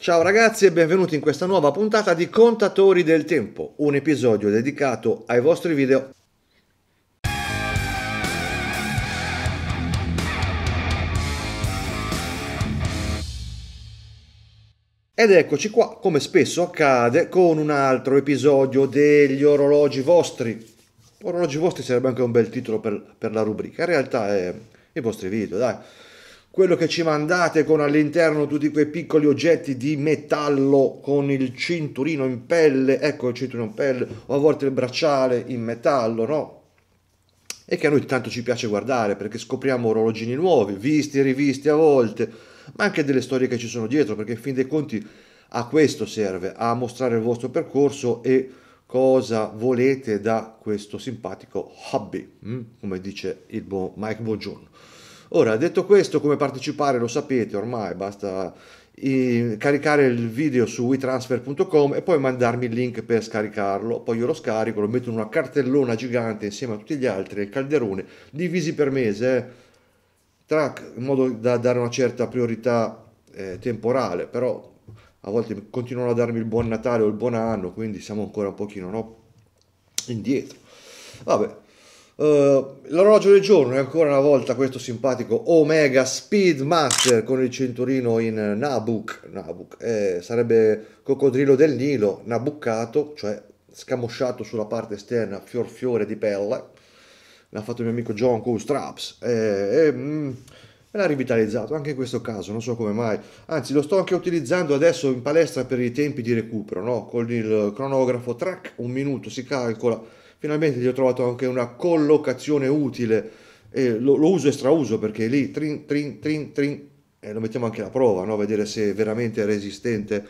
Ciao ragazzi e benvenuti in questa nuova puntata di Contatori del Tempo, un episodio dedicato ai vostri video. Ed eccoci qua, come spesso accade, con un altro episodio degli orologi vostri. Orologi vostri sarebbe anche un bel titolo per, per la rubrica, in realtà è i vostri video, dai quello che ci mandate con all'interno tutti quei piccoli oggetti di metallo con il cinturino in pelle, ecco il cinturino in pelle o a volte il bracciale in metallo, no? E che a noi tanto ci piace guardare perché scopriamo orologini nuovi, visti e rivisti a volte, ma anche delle storie che ci sono dietro perché in fin dei conti a questo serve, a mostrare il vostro percorso e cosa volete da questo simpatico hobby, mm? come dice il buon Mike Buongiorno. Ora, detto questo, come partecipare lo sapete ormai, basta eh, caricare il video su wetransfer.com e poi mandarmi il link per scaricarlo, poi io lo scarico, lo metto in una cartellona gigante insieme a tutti gli altri, il calderone, divisi per mese, eh. track, in modo da dare una certa priorità eh, temporale, però a volte continuano a darmi il buon Natale o il buon anno, quindi siamo ancora un pochino no? indietro. Vabbè. Eh, l'orologio del giorno è ancora una volta questo simpatico Omega Speedmaster con il cinturino in Nabuc, Nabuk eh, sarebbe coccodrillo del Nilo, nabuccato, cioè scamosciato sulla parte esterna fior fiore di pelle, l'ha fatto il mio amico John Cool Straps e, eh, e mm, l'ha rivitalizzato anche in questo caso, non so come mai, anzi lo sto anche utilizzando adesso in palestra per i tempi di recupero, no? con il cronografo track, un minuto si calcola finalmente gli ho trovato anche una collocazione utile e lo, lo uso e strauso perché lì trin trin trin trin e lo mettiamo anche alla prova, no? vedere se è veramente resistente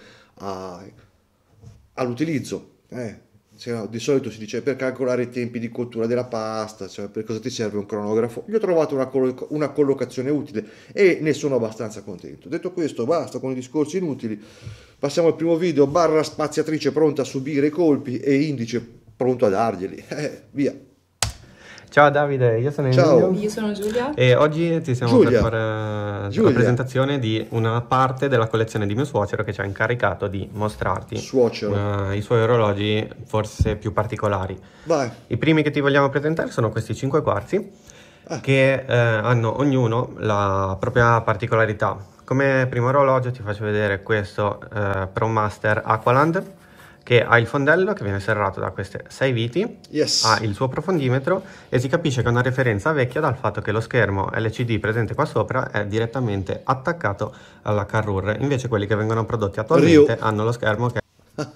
all'utilizzo. Eh, cioè, di solito si dice per calcolare i tempi di cottura della pasta, cioè per cosa ti serve un cronografo. Gli ho trovato una, una, collocazione utile e ne sono abbastanza contento. Detto questo, basta con i discorsi inutili. Passiamo al primo video, barra spaziatrice pronta a subire i colpi e indice pronto a darglieli. Eh, via. Ciao Davide, io sono Ciao. Emilio. Io sono Giulia. E oggi ti stiamo Giulia. per fare Giulia. la presentazione di una parte della collezione di mio suocero che ci ha incaricato di mostrarti una, i suoi orologi forse più particolari. Vai. I primi che ti vogliamo presentare sono questi 5 quarzi ah. che eh, hanno ognuno la propria particolarità. Come primo orologio ti faccio vedere questo eh, ProMaster Aqualand che ha il fondello che viene serrato da queste sei viti, yes. ha il suo profondimetro e si capisce che è una referenza vecchia dal fatto che lo schermo LCD presente qua sopra è direttamente attaccato alla Carrure, invece quelli che vengono prodotti attualmente Rio. hanno lo schermo che...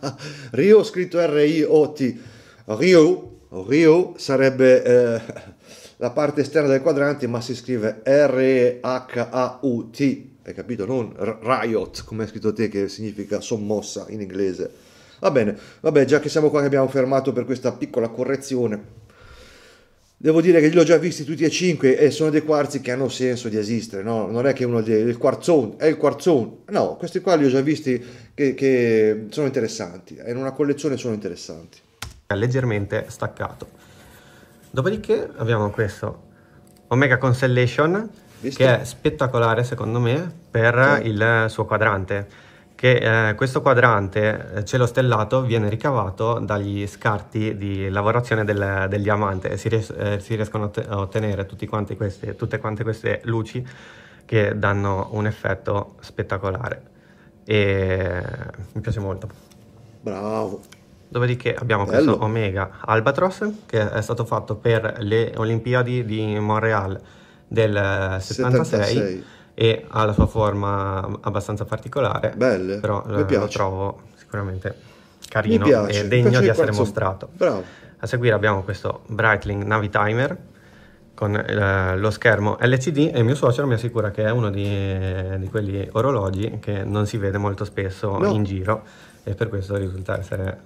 Rio scritto R-I-O-T, Rio, Rio sarebbe eh, la parte esterna del quadrante ma si scrive R-H-A-U-T, hai capito? Non Riot come hai scritto te che significa sommossa in inglese. Va bene, vabbè, già che siamo qua che abbiamo fermato per questa piccola correzione. Devo dire che li ho già visti tutti e cinque e sono dei quarzi che hanno senso di esistere, no? Non è che uno dei, il quarzone è il quarzone, no, questi qua li ho già visti che, che sono interessanti, in una collezione sono interessanti. È leggermente staccato. Dopodiché abbiamo questo Omega Constellation, Visto? che è spettacolare secondo me per sì. il suo quadrante che eh, questo quadrante eh, cielo stellato viene ricavato dagli scarti di lavorazione del, del diamante si, ries eh, si riescono a ottenere queste, tutte quante queste luci che danno un effetto spettacolare e mi piace molto bravo dopodiché abbiamo Bello. questo Omega Albatros che è stato fatto per le Olimpiadi di Montreal del 76. Eh, 76 e ha la sua forma abbastanza particolare. Belle, però mi eh, piace. lo trovo sicuramente carino e degno di essere mostrato. Bravo. A seguire abbiamo questo Breitling Navi Timer con eh, lo schermo LCD e mio suocero mi assicura che è uno di, di quegli orologi che non si vede molto spesso no. in giro e per questo risulta essere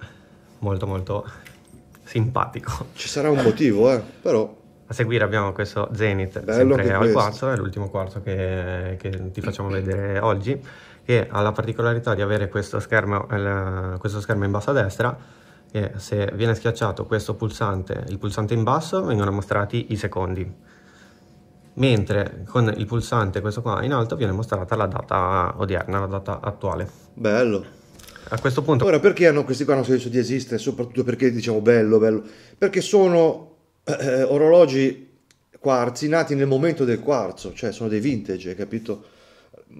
molto molto simpatico. Ci sarà un motivo, eh, però a seguire abbiamo questo Zenith, Bello sempre al questo. quarto, è l'ultimo quarzo che, che, ti facciamo vedere oggi, che ha la particolarità di avere questo schermo, eh, questo schermo in basso a destra, che se viene schiacciato questo pulsante, il pulsante in basso, vengono mostrati i secondi, mentre con il pulsante, questo qua in alto, viene mostrata la data odierna, la data attuale. Bello! a questo punto. Ora, perché hanno questi qua hanno senso di esistere? Soprattutto perché diciamo bello, bello? Perché sono eh, eh, orologi quarzi nati nel momento del quarzo, cioè sono dei vintage, capito?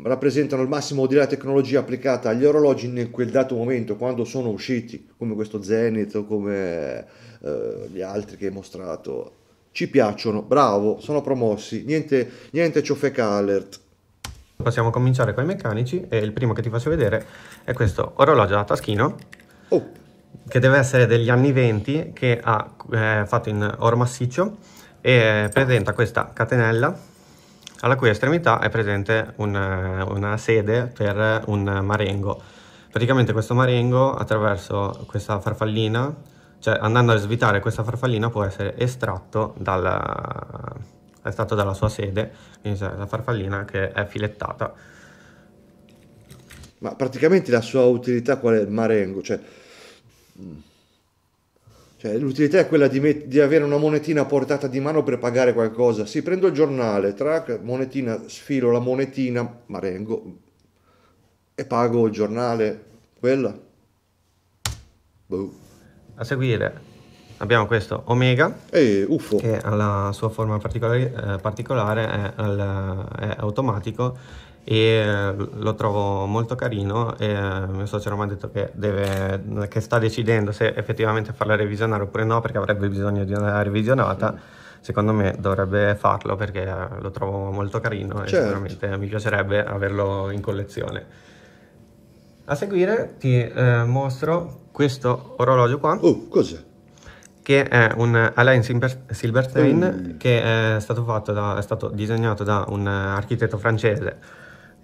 Rappresentano il massimo della tecnologia applicata agli orologi nel quel dato momento, quando sono usciti, come questo Zenith o come eh, gli altri che hai mostrato. Ci piacciono, bravo, sono promossi, niente, niente ciofeca alert. Possiamo cominciare con i meccanici e il primo che ti faccio vedere è questo orologio da taschino. Oh che deve essere degli anni 20 che ha eh, fatto in oro massiccio e presenta questa catenella alla cui estremità è presente un, eh, una sede per un marengo. Praticamente questo marengo attraverso questa farfallina, cioè andando a svitare questa farfallina può essere estratto dalla, estratto dalla sua sede, quindi la farfallina che è filettata. Ma praticamente la sua utilità qual è il marengo? Cioè cioè, l'utilità è quella di, met- di, avere una monetina a portata di mano per pagare qualcosa. Sì, prendo il giornale, track, monetina, sfilo la monetina, marengo, e pago il giornale, quella. Boh. A seguire abbiamo questo Omega, e, eh, che ha la sua forma particolare, eh, particolare è, è, automatico e eh, lo trovo molto carino e eh, mio socio mi ha detto che, deve, che, sta decidendo se effettivamente farla revisionare oppure no perché avrebbe bisogno di una revisionata secondo me dovrebbe farlo perché eh, lo trovo molto carino certo. e sicuramente mi piacerebbe averlo in collezione a seguire ti eh, mostro questo orologio qua oh cos'è? che è un Alain Silberstein mm. che è stato, da, è stato disegnato da un architetto francese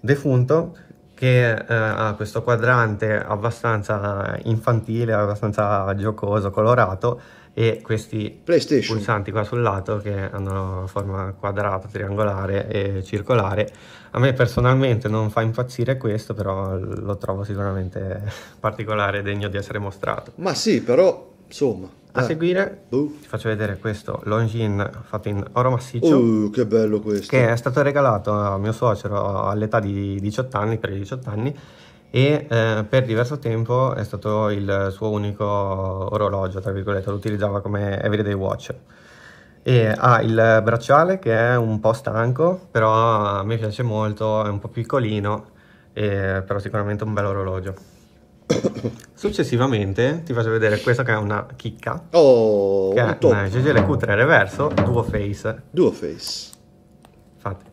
defunto che eh, ha questo quadrante abbastanza infantile, abbastanza giocoso, colorato e questi pulsanti qua sul lato che hanno forma quadrata, triangolare e circolare. A me personalmente non fa impazzire questo, però lo trovo sicuramente particolare e degno di essere mostrato. Ma sì, però insomma a eh, seguire oh. ti faccio vedere questo Longin fatto in oro massiccio. Oh, che bello questo! Che è stato regalato a mio suocero all'età di 18 anni, per i 18 anni, e eh, per diverso tempo è stato il suo unico orologio, tra virgolette, lo utilizzava come everyday watch. E ha il bracciale che è un po' stanco, però mi piace molto, è un po' piccolino, e, però sicuramente un bel orologio. Successivamente ti faccio vedere questa che è una chicca. Oh, che è una GGL Q3 Reverso Duo Face. Duo Face. Infatti,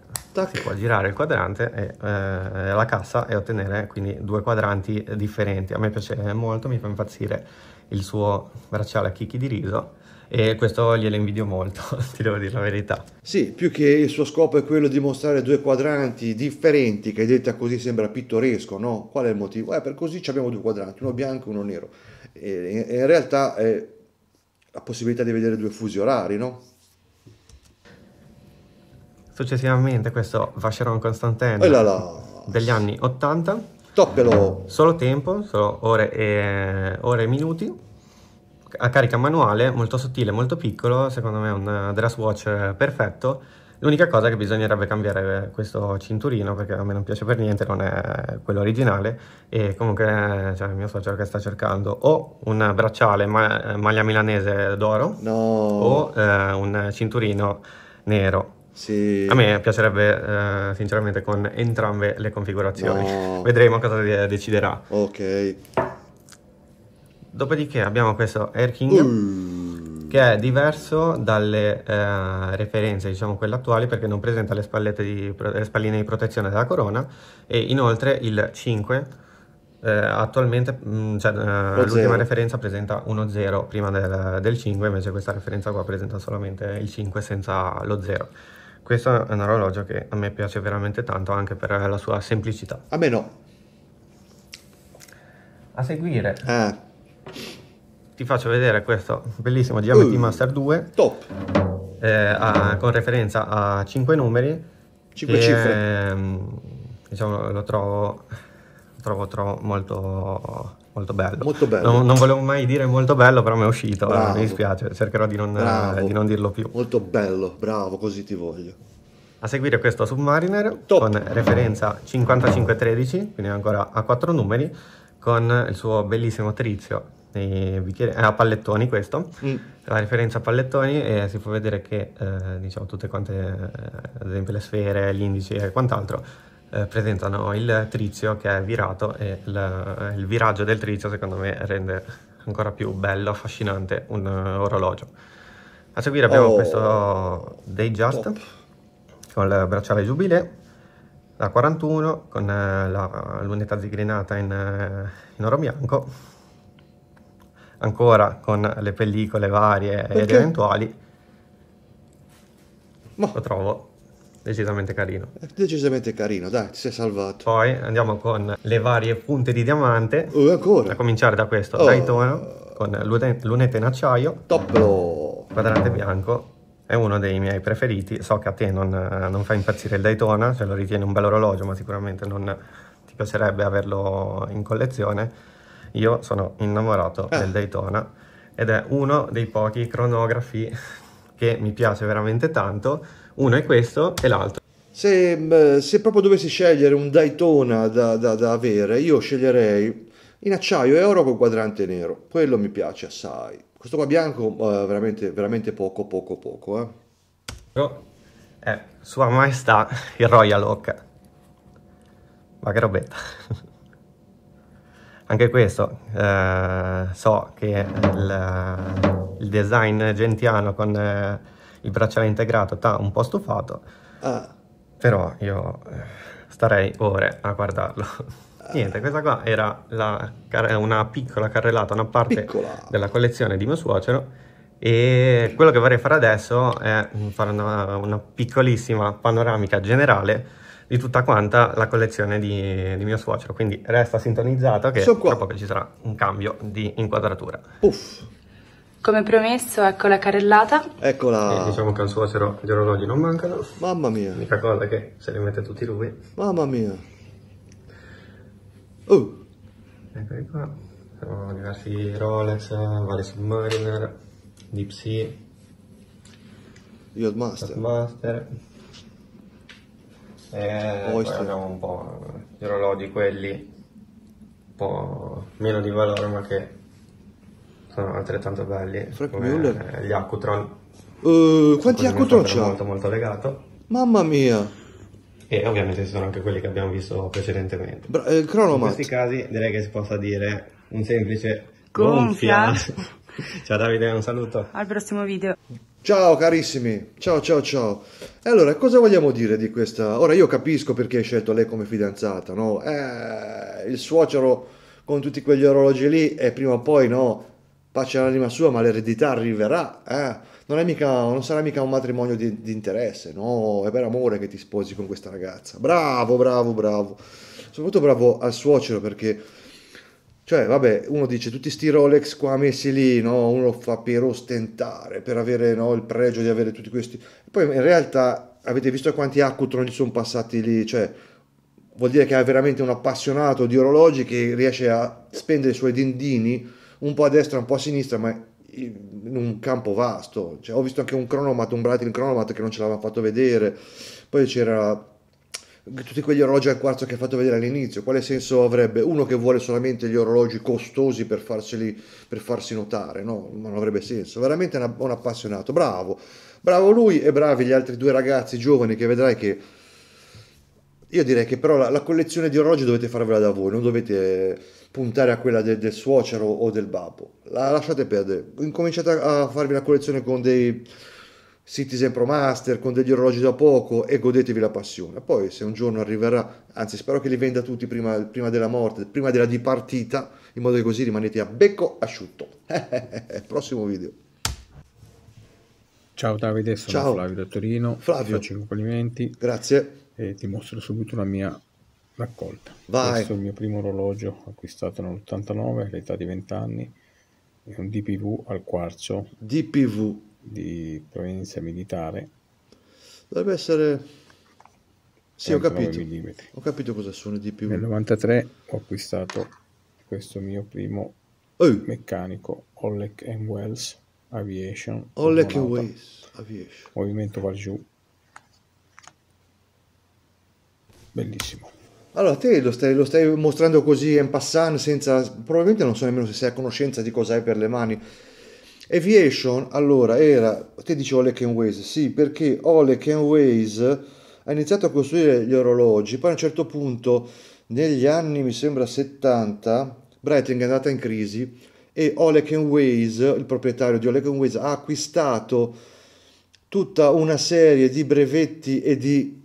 si può girare il quadrante e eh, la cassa e ottenere quindi due quadranti differenti. A me piace molto, mi fa impazzire il suo bracciale a chicchi di riso e questo glielo invidio molto, ti devo dire la verità. Sì, più che il suo scopo è quello di mostrare due quadranti differenti, che detta così sembra pittoresco, no? Qual è il motivo? Eh, per così abbiamo due quadranti, uno bianco e uno nero. E in realtà è la possibilità di vedere due fusi orari, no? Successivamente questo Vacheron Constantin degli anni 80. Toppelo! Solo tempo, solo ore e, ore e minuti a carica manuale, molto sottile, molto piccolo, secondo me è un eh, dress watch eh, perfetto. L'unica cosa è che bisognerebbe cambiare questo cinturino perché a me non piace per niente, non è quello originale e comunque eh, cioè, mio socio che sta cercando o un bracciale ma maglia milanese d'oro no. o eh, un cinturino nero. Sì. A me piacerebbe eh, sinceramente con entrambe le configurazioni. No. Vedremo cosa deciderà. Ok. Dopodiché abbiamo questo Erking mm. che è diverso dalle eh, referenze, diciamo quelle attuali, perché non presenta le, di, le, spalline di protezione della corona e inoltre il 5 eh, attualmente, mm, cioè, eh, l'ultima referenza presenta uno 0 prima del, del 5, invece questa referenza qua presenta solamente il 5 senza lo 0. Questo è un orologio che a me piace veramente tanto anche per la sua semplicità. A me no. A seguire. Ah ti faccio vedere questo bellissimo GMT uh, Master 2. Top! Eh, a, con referenza a 5 numeri. 5 che, cifre. Ehm, diciamo, lo trovo, trovo, trovo molto molto bello. Molto bello. Non, non, volevo mai dire molto bello, però mi è uscito. Eh, bravo. Mi dispiace, cercherò di non, di non, dirlo più. Molto bello, bravo, così ti voglio. A seguire questo Submariner Top. con referenza 5513, quindi ancora a quattro numeri, con il suo bellissimo trizio eh, a pallettoni questo, mm. la referenza a pallettoni e eh, si può vedere che eh, diciamo, tutte quante, eh, ad esempio le sfere, gli indici e quant'altro, eh, presentano il trizio che è virato e il, il, viraggio del trizio secondo me rende ancora più bello, affascinante un uh, orologio. A seguire abbiamo oh. questo Day Just Top. con il bracciale Jubilee da 41 con uh, la, l'unità zigrinata in, uh, in oro bianco ancora con le pellicole varie Perché? ed eventuali. Boh. Lo trovo decisamente carino. È decisamente carino, dai, ti sei salvato. Poi andiamo con le varie punte di diamante. Uh, ancora? A cominciare da questo, oh. Daytona, con lunette in acciaio. Topplo! Quadrante bianco. È uno dei miei preferiti, so che a te non, non fa impazzire il Daytona, cioè lo ritieni un bel orologio, ma sicuramente non ti piacerebbe averlo in collezione io sono innamorato eh. del Daytona ed è uno dei pochi cronografi che mi piace veramente tanto. Uno è questo e l'altro. Se, eh, se proprio dovessi scegliere un Daytona da, da, da avere, io sceglierei in acciaio e oro con quadrante nero. Quello mi piace assai. Questo qua bianco eh, veramente, veramente poco, poco, poco. Eh. Oh, eh, sua maestà il Royal Oak. Ma che robetta. Anche questo, eh, so che il, il, design gentiano con eh, il bracciale integrato ti ha un po' stufato, ah. però io eh, starei ore a guardarlo. Ah. Niente, questa qua era la, una piccola carrellata, una parte piccola. della collezione di mio suocero e quello che vorrei fare adesso è fare una, una piccolissima panoramica generale di tutta quanta la collezione di, di mio suocero. Quindi resta sintonizzato che so tra poco ci sarà un cambio di inquadratura. Puff. Come promesso, ecco la carrellata. Eccola. E diciamo che al suocero gli orologi non mancano. Mamma mia. L'unica cosa che se li mette tutti lui. Mamma mia. Oh. Eccoli qua. Sono diversi Rolex, vari Submariner, Deep Sea. Yacht Master. Yacht Master. Eh, Oyster. poi abbiamo un po' gli orologi quelli un po' meno di valore ma che sono altrettanto belli. Frank come, Müller. gli Accutron. Eh, quanti Così Accutron c'ha? molto molto legato. Mamma mia! E ovviamente ci sono anche quelli che abbiamo visto precedentemente. Bra- eh, In questi casi direi che si possa dire un semplice Gonfia. gonfia. Ciao Davide, un saluto. Al prossimo video. Ciao carissimi, ciao ciao ciao. E allora, cosa vogliamo dire di questa... Ora io capisco perché hai scelto lei come fidanzata, no? Eh, il suocero con tutti quegli orologi lì e prima o poi, no? Pace all'anima sua, ma l'eredità arriverà, eh? Non, mica, non, sarà mica un matrimonio di, di interesse, no? È per amore che ti sposi con questa ragazza. Bravo, bravo, bravo. Soprattutto bravo al suocero perché cioè, vabbè, uno dice tutti sti Rolex qua messi lì, no? Uno fa per ostentare, per avere no, il pregio di avere tutti questi. Poi in realtà avete visto quanti accutron gli sono passati lì, cioè vuol dire che è veramente un appassionato di orologi che riesce a spendere i suoi dindini un po' a destra, un po' a sinistra, ma in un campo vasto. Cioè, ho visto anche un cronomat, un Breitling cronomat che non ce l'aveva fatto vedere. Poi c'era tutti quegli orologi al quarzo che hai fatto vedere all'inizio, quale senso avrebbe uno che vuole solamente gli orologi costosi per, farseli, per farsi notare? No, non avrebbe senso. Veramente una, un appassionato, bravo, bravo lui e bravi gli altri due ragazzi giovani che vedrai che... Io direi che però la, la collezione di orologi dovete farvela da voi, non dovete puntare a quella de, del suocero o del babbo. La lasciate perdere, incominciate a, a farvi la collezione con dei Citizen Pro Master con degli orologi da poco e godetevi la passione. Poi se un giorno arriverà, anzi spero che li venda tutti prima, prima della morte, prima della dipartita, in modo che così rimanete a becco asciutto. Prossimo video. Ciao Davide, sono Ciao. Flavio da Torino. Flavio. Faccio i complimenti. Grazie. E ti mostro subito la mia raccolta. Vai. Questo è il mio primo orologio acquistato nell'89 all'età di 20 anni. È un DPV al quarzo. DPV di provenienza militare. Dovrebbe essere... Sì, ho capito. Mm. Ho capito cosa sono di più. Nel 93 ho acquistato questo mio primo oh. meccanico Ollec Wells Aviation. Ollec Wells Aviation. Movimento va giù. Bellissimo. Allora, te lo stai, lo stai, mostrando così in passant, senza, probabilmente non so nemmeno se sei a conoscenza di cosa hai per le mani. Aviation allora era, te dici Ole Waze, sì perché Ole Waze ha iniziato a costruire gli orologi, poi a un certo punto negli anni mi sembra 70 Breitling è andata in crisi e Ole Waze, il proprietario di Ole Waze ha acquistato tutta una serie di brevetti e di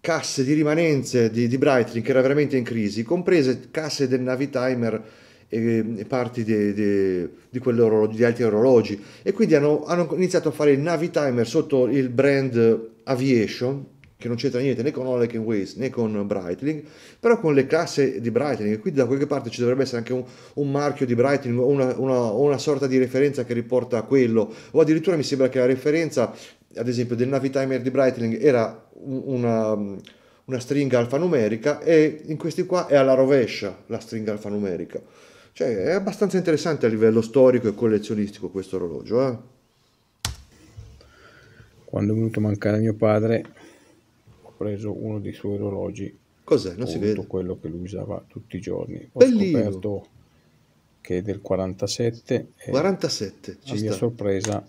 casse di rimanenze di, di Breitling che era veramente in crisi, comprese casse del Navitimer e parti di, di, di, di altri orologi e quindi hanno, hanno, iniziato a fare il Navi Timer sotto il brand Aviation che non c'entra niente né con Oleg Waze né con Breitling però con le classe di Breitling quindi da qualche parte ci dovrebbe essere anche un, un marchio di Breitling o una, una, una, sorta di referenza che riporta a quello o addirittura mi sembra che la referenza ad esempio del Navi Timer di Breitling era una una stringa alfanumerica e in questi qua è alla rovescia la stringa alfanumerica. Cioè, è abbastanza interessante a livello storico e collezionistico questo orologio. Eh? Quando è venuto a mancare mio padre, ho preso uno dei suoi orologi. Cos'è? Non si vede. Quello che lui usava tutti i giorni. Ho Bellino. scoperto che è del 47. 47, ci a mia sorpresa,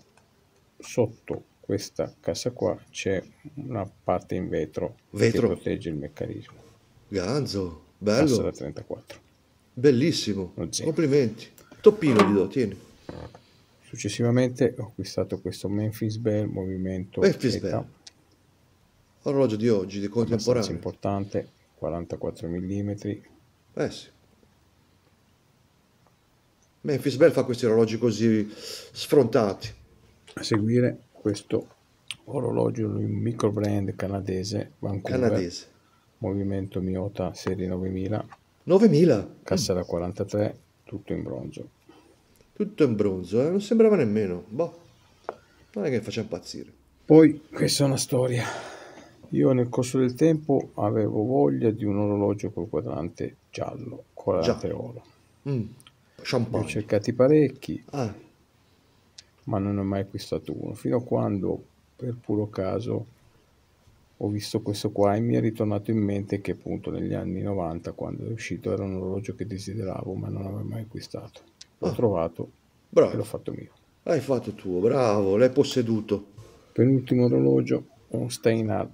sotto questa cassa qua c'è una parte in vetro, vetro. che protegge il meccanismo. Ganzo, bello. Cassa da 34. Bellissimo, Oggi. Ah, complimenti. Toppino gli do, tieni. Successivamente ho acquistato questo Memphis Bell movimento Memphis Bell. Orologio di oggi, di contemporaneo. importante, 44 mm. Eh sì. Memphis Bell fa questi orologi così sfrontati. A seguire questo orologio un micro brand canadese, Vancouver, canadese. movimento Miota serie 9000 9.000. Cassa da 43, tutto in bronzo. Tutto in bronzo, eh? non sembrava nemmeno. Boh, non è che faccia impazzire. Poi, questa è una storia. Io nel corso del tempo avevo voglia di un orologio col quadrante giallo, 40 Già. oro. Mm. Ne ho cercati parecchi, ah. ma non ho mai acquistato uno, fino a quando, per puro caso, ho visto questo qua e mi è ritornato in mente che appunto negli anni 90 quando è uscito era un orologio che desideravo ma non avevo mai acquistato. L'ho ah, trovato bravo. e l'ho fatto mio. Hai fatto tuo, bravo, l'hai posseduto. Penultimo orologio un Steinhardt,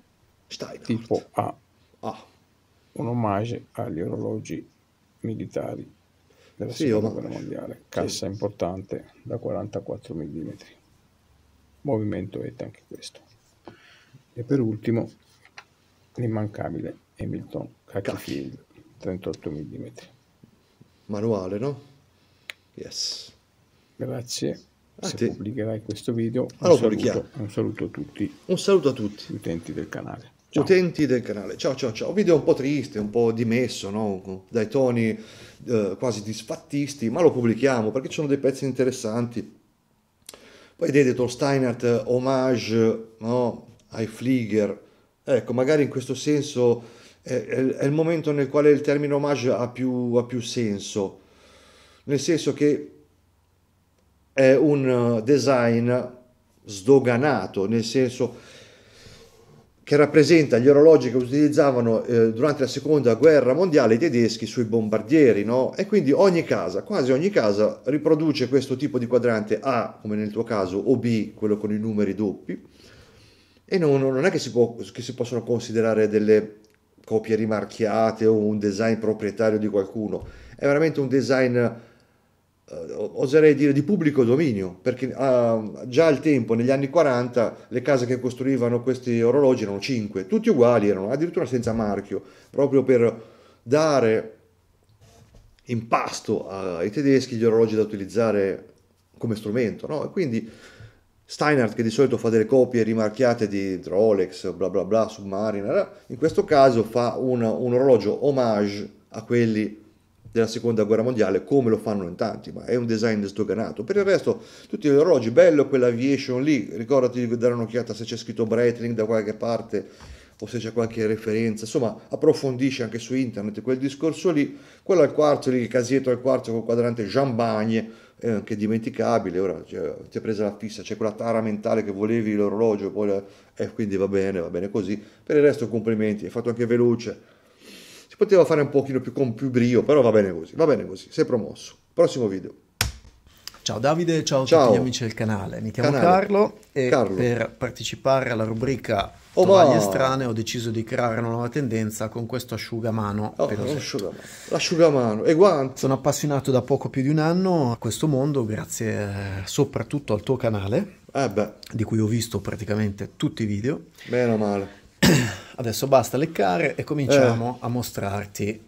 Steinhardt. tipo A, ah. un omaggio agli orologi militari della sì, seconda guerra mondiale, cassa sì. importante da 44 mm, movimento ETA anche questo. E per ultimo l'immancabile Hamilton Cacchifield 38 mm. Manuale, no? Yes. Grazie. A Se te. pubblicherai questo video, allora, un, saluto, un saluto a tutti. Un saluto a tutti. Gli utenti del canale. Ciao. utenti del canale. Ciao ciao ciao, video un po' triste, un po' dimesso, no? dai toni eh, quasi disfattisti, ma lo pubblichiamo perché ci sono dei pezzi interessanti. Poi vedete Tolsteinert, Homage, eh, no? ai Flieger. Ecco, magari in questo senso è, è, è il momento nel quale il termine omaggio ha più, ha più senso, nel senso che è un uh, design sdoganato, nel senso che rappresenta gli orologi che utilizzavano eh, durante la seconda guerra mondiale i tedeschi sui bombardieri, no? E quindi ogni casa, quasi ogni casa, riproduce questo tipo di quadrante A, come nel tuo caso, o B, quello con i numeri doppi, e non, non è che si, può, che si possono considerare delle copie rimarchiate o un design proprietario di qualcuno, è veramente un design eh, oserei dire di pubblico dominio, perché uh, già al tempo, negli anni 40, le case che costruivano questi orologi erano 5, tutti uguali, erano addirittura senza marchio, proprio per dare impasto ai tedeschi gli orologi da utilizzare come strumento. No? quindi Steinhardt che di solito fa delle copie rimarchiate di Rolex, bla bla bla, Submariner, eh, in questo caso fa un, un orologio omaggio a quelli della seconda guerra mondiale come lo fanno in tanti, ma è un design sdoganato. Per il resto tutti gli orologi, bello quell'aviation lì, ricordati di dare un'occhiata se c'è scritto Breitling da qualche parte o se c'è qualche referenza, insomma approfondisce anche su internet quel discorso lì, quello al quarzo lì, il casetto al quarzo col quadrante Jean Bagne, è anche dimenticabile, ora cioè, ti è presa la fissa, c'è quella tara mentale che volevi l'orologio, poi eh, quindi va bene, va bene così. Per il resto complimenti, hai fatto anche veloce. Si poteva fare un pochino più con più brio, però va bene così, va bene così, sei promosso. Prossimo video. Ciao Davide, ciao, ciao. a tutti gli amici del canale, mi chiamo canale. Carlo e Carlo. per partecipare alla rubrica Trovagli oh, estranee ho deciso di creare una nuova tendenza con questo asciugamano. Oh, asciugamano. L'asciugamano e guanti. Sono appassionato da poco più di un anno a questo mondo grazie eh, soprattutto al tuo canale. Eh di cui ho visto praticamente tutti i video. Bene o male. Adesso basta leccare e cominciamo eh. a mostrarti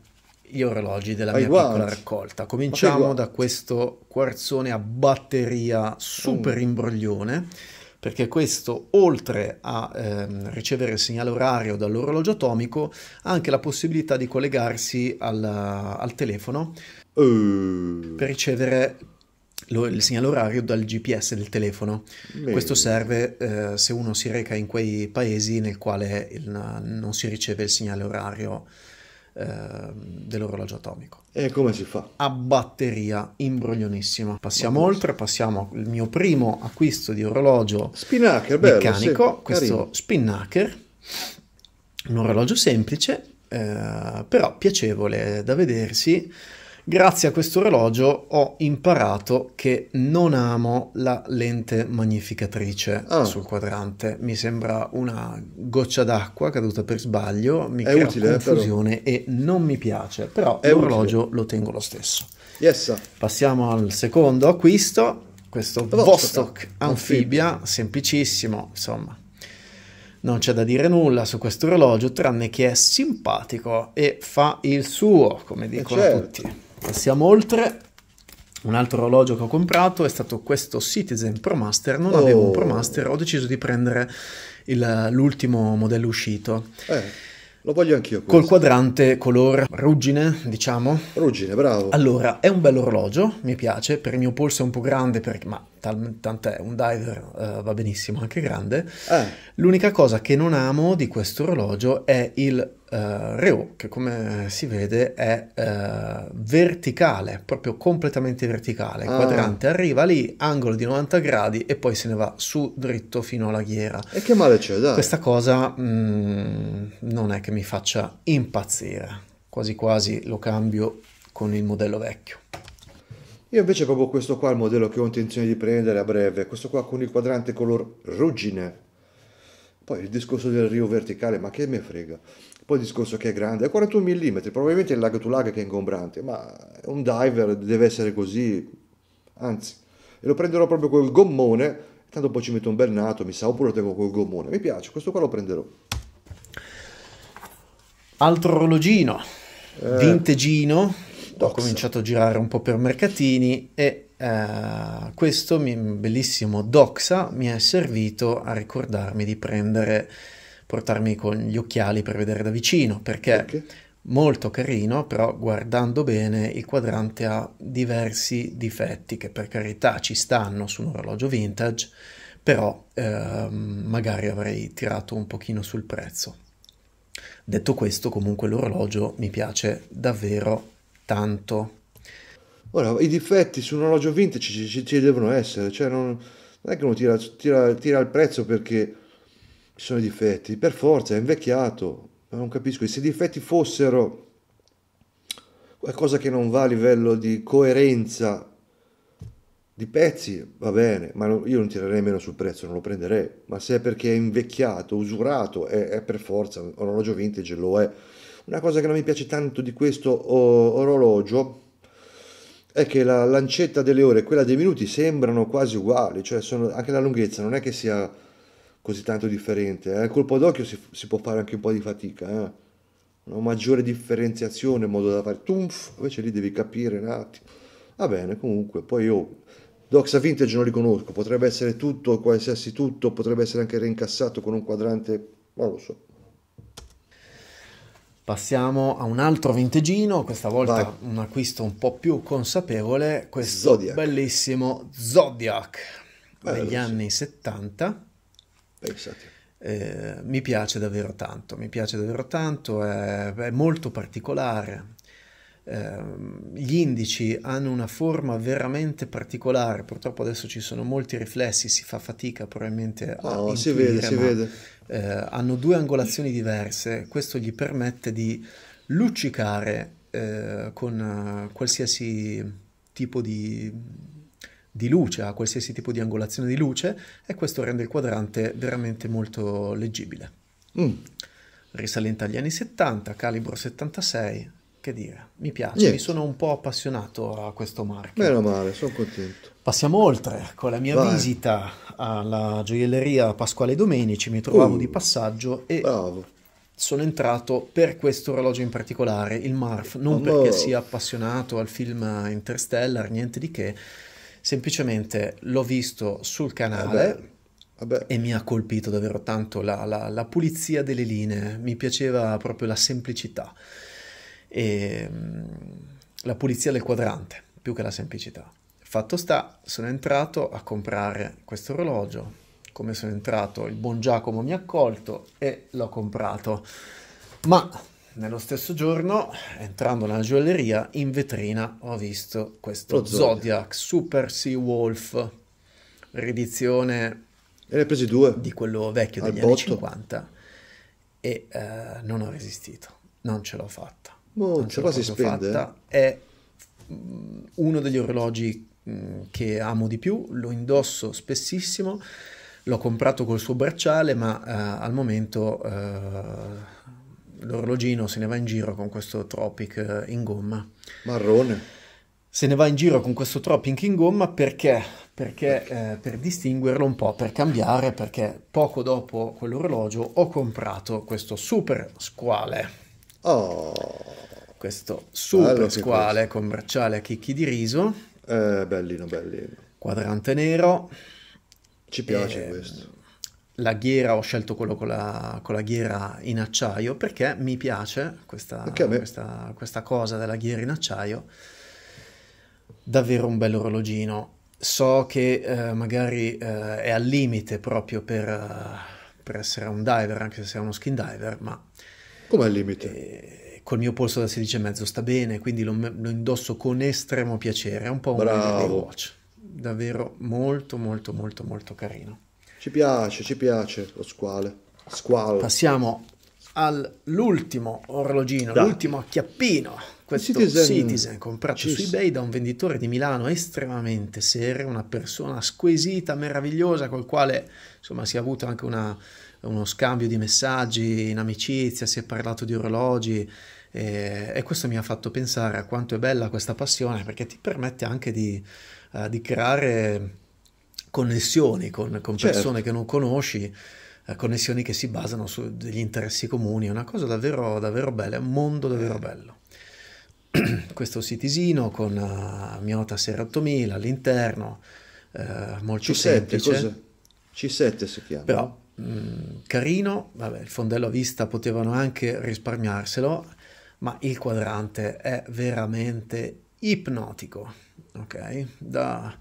gli orologi della ah, mia guanti. piccola raccolta. Cominciamo da questo quarzone a batteria mm. super imbroglione perché questo oltre a ehm, ricevere il segnale orario dall'orologio atomico ha anche la possibilità di collegarsi al, al telefono uh. per ricevere lo, il segnale orario dal GPS del telefono. Beh. Questo serve eh, se uno si reca in quei paesi nel quale il, non si riceve il segnale orario Ehm, dell'orologio atomico. E come si fa? A batteria imbroglionissima. Passiamo oltre, passiamo al mio primo acquisto di orologio spinnaker, meccanico, bello, sì, questo Spinnaker, un orologio semplice, eh, però piacevole da vedersi Grazie a questo orologio ho imparato che non amo la lente magnificatrice oh. sul quadrante. Mi sembra una goccia d'acqua caduta per sbaglio, mi è crea utile, eh, confusione però. e non mi piace, però è l'orologio utile. lo tengo lo stesso. Yes. Passiamo al secondo acquisto, questo Vostok, Vostok anfibia, semplicissimo, insomma. Non c'è da dire nulla su questo orologio tranne che è simpatico e fa il suo, come eh, dicono certo. tutti. Passiamo oltre. Un altro orologio che ho comprato è stato questo Citizen Promaster. Non oh. avevo un Promaster, oh. ho deciso di prendere l'ultimo modello uscito. Eh. Lo voglio anch'io. Col quadrante color ruggine, diciamo. Ruggine, bravo. Allora, è un bell'orologio, mi piace, per il mio polso è un po' grande, perché, ma tant'è, un diver uh, va benissimo, anche grande. Eh. L'unica cosa che non amo di questo orologio è il Uh, eh, Reo, che come si vede è uh, verticale, proprio completamente verticale, ah. quadrante, arriva lì, angolo di 90 gradi e poi se ne va su dritto fino alla ghiera. E che male c'è, dai? Questa cosa mm, non è che mi faccia impazzire, quasi quasi lo cambio con il modello vecchio. Io invece proprio questo qua il modello che ho intenzione di prendere a breve, questo qua con il quadrante color ruggine. Poi il discorso del rio verticale, ma che me frega. Poi il discorso che è grande, è 41 mm, probabilmente il lag to lag che è ingombrante, ma un diver deve essere così, anzi, e lo prenderò proprio col gommone, tanto poi ci metto un bel nato, mi sa, oppure lo tengo col gommone, mi piace, questo qua lo prenderò. Altro orologino, eh, vintagino, ho cominciato a girare un po' per mercatini e eh, questo mi, bellissimo Doxa mi è servito a ricordarmi di prendere portarmi con gli occhiali per vedere da vicino, perché, perché? molto carino, però guardando bene il quadrante ha diversi difetti che per carità ci stanno su un orologio vintage, però eh, magari avrei tirato un pochino sul prezzo. Detto questo, comunque l'orologio mi piace davvero tanto. Ora, i difetti su un orologio vintage ci, ci, ci devono essere, cioè non, non, è che uno tira, tira, tira il prezzo perché ci sono i difetti, per forza è invecchiato, non capisco, se i difetti fossero qualcosa che non va a livello di coerenza di pezzi, va bene, ma io non tirerei meno sul prezzo, non lo prenderei, ma se è perché è invecchiato, usurato, è, è per forza, un orologio vintage lo è. Una cosa che non mi piace tanto di questo orologio è che la lancetta delle ore e quella dei minuti sembrano quasi uguali, cioè sono, anche la lunghezza non è che sia così tanto differente. eh. colpo d'occhio si, si, può fare anche un po' di fatica, eh. una maggiore differenziazione in modo da fare tunf, invece lì devi capire un attimo. Va bene, comunque, poi io Doxa Vintage non li conosco, potrebbe essere tutto, qualsiasi tutto, potrebbe essere anche reincassato con un quadrante, non lo so. Passiamo a un altro vintegino, questa volta Vai. un acquisto un po' più consapevole, questo Zodiac. bellissimo Zodiac Bello, degli sì. anni 70 Pensate. Eh, mi piace davvero tanto, mi piace davvero tanto, è, è molto particolare. Eh, gli indici hanno una forma veramente particolare, purtroppo adesso ci sono molti riflessi, si fa fatica probabilmente a oh, si vede, si vede. Eh, hanno due angolazioni diverse, questo gli permette di luccicare eh, con eh, qualsiasi tipo di di luce, a qualsiasi tipo di angolazione di luce e questo rende il quadrante veramente molto leggibile. Mm. Risalente agli anni 70, calibro 76, che dire, mi piace, yes. mi sono un po' appassionato a questo marchio. Meno male, sono contento. Passiamo oltre, con la mia Vai. visita alla gioielleria Pasquale Domenici mi trovavo uh, di passaggio e bravo. sono entrato per questo orologio in particolare, il Marf, non allora. perché sia appassionato al film Interstellar, niente di che, semplicemente l'ho visto sul canale. Vabbè. Vabbè. E mi ha colpito davvero tanto la, la, la, pulizia delle linee, mi piaceva proprio la semplicità, e, mm, la pulizia del quadrante, più che la semplicità. Fatto sta, sono entrato a comprare questo orologio, come sono entrato il buon Giacomo mi ha accolto e l'ho comprato. Ma nello stesso giorno, entrando nella gioielleria, in vetrina ho visto questo Zodiac. Zodiac. Super Sea Wolf, riedizione e ne presi due? di quello vecchio degli Al anni botto. 50 e eh, non ho resistito, non ce l'ho fatta. Boh, non ce l'ho quasi fatta. È mm, uno degli orologi mm, che amo di più, lo indosso spessissimo, l'ho comprato col suo bracciale ma eh, al momento... eh, l'orologino se ne va in giro con questo Tropic in gomma. Marrone. Se ne va in giro con questo Tropic in gomma perché? Perché eh, per distinguerlo un po', per cambiare, perché poco dopo quell'orologio ho comprato questo super squale. Oh. Questo super squale con bracciale a chicchi di riso. Eh, bellino, bellino. Quadrante nero. Ci piace e... questo la ghiera ho scelto quello con la, con la, ghiera in acciaio perché mi piace questa, questa, questa, cosa della ghiera in acciaio davvero un bel orologino so che eh, magari eh, è al limite proprio per, eh, per, essere un diver anche se sei uno skin diver ma come al limite? Eh, col mio polso da 16,5 sta bene quindi lo, lo, indosso con estremo piacere è un po' un Bravo. watch davvero molto molto molto molto carino ci piace, ci piace lo squale. Squalo. Passiamo all'ultimo orologino, da. l'ultimo acchiappino. Questo Citizen, Citizen comprato Cis. su eBay da un venditore di Milano estremamente serio, una persona squisita, meravigliosa, col quale insomma si è avuto anche una, uno scambio di messaggi in amicizia, si è parlato di orologi e, e, questo mi ha fatto pensare a quanto è bella questa passione perché ti permette anche di, uh, di creare connessioni con, con certo. persone certo. che non conosci, eh, connessioni che si basano su degli interessi comuni, è una cosa davvero, davvero bella, è un mondo davvero eh. bello. Questo sitisino con uh, eh, Miota Serattomila all'interno, eh, molto C7, semplice. Cosa? C7 si chiama. Però mh, mm, carino, vabbè, il fondello a vista potevano anche risparmiarselo, ma il quadrante è veramente ipnotico, ok? Da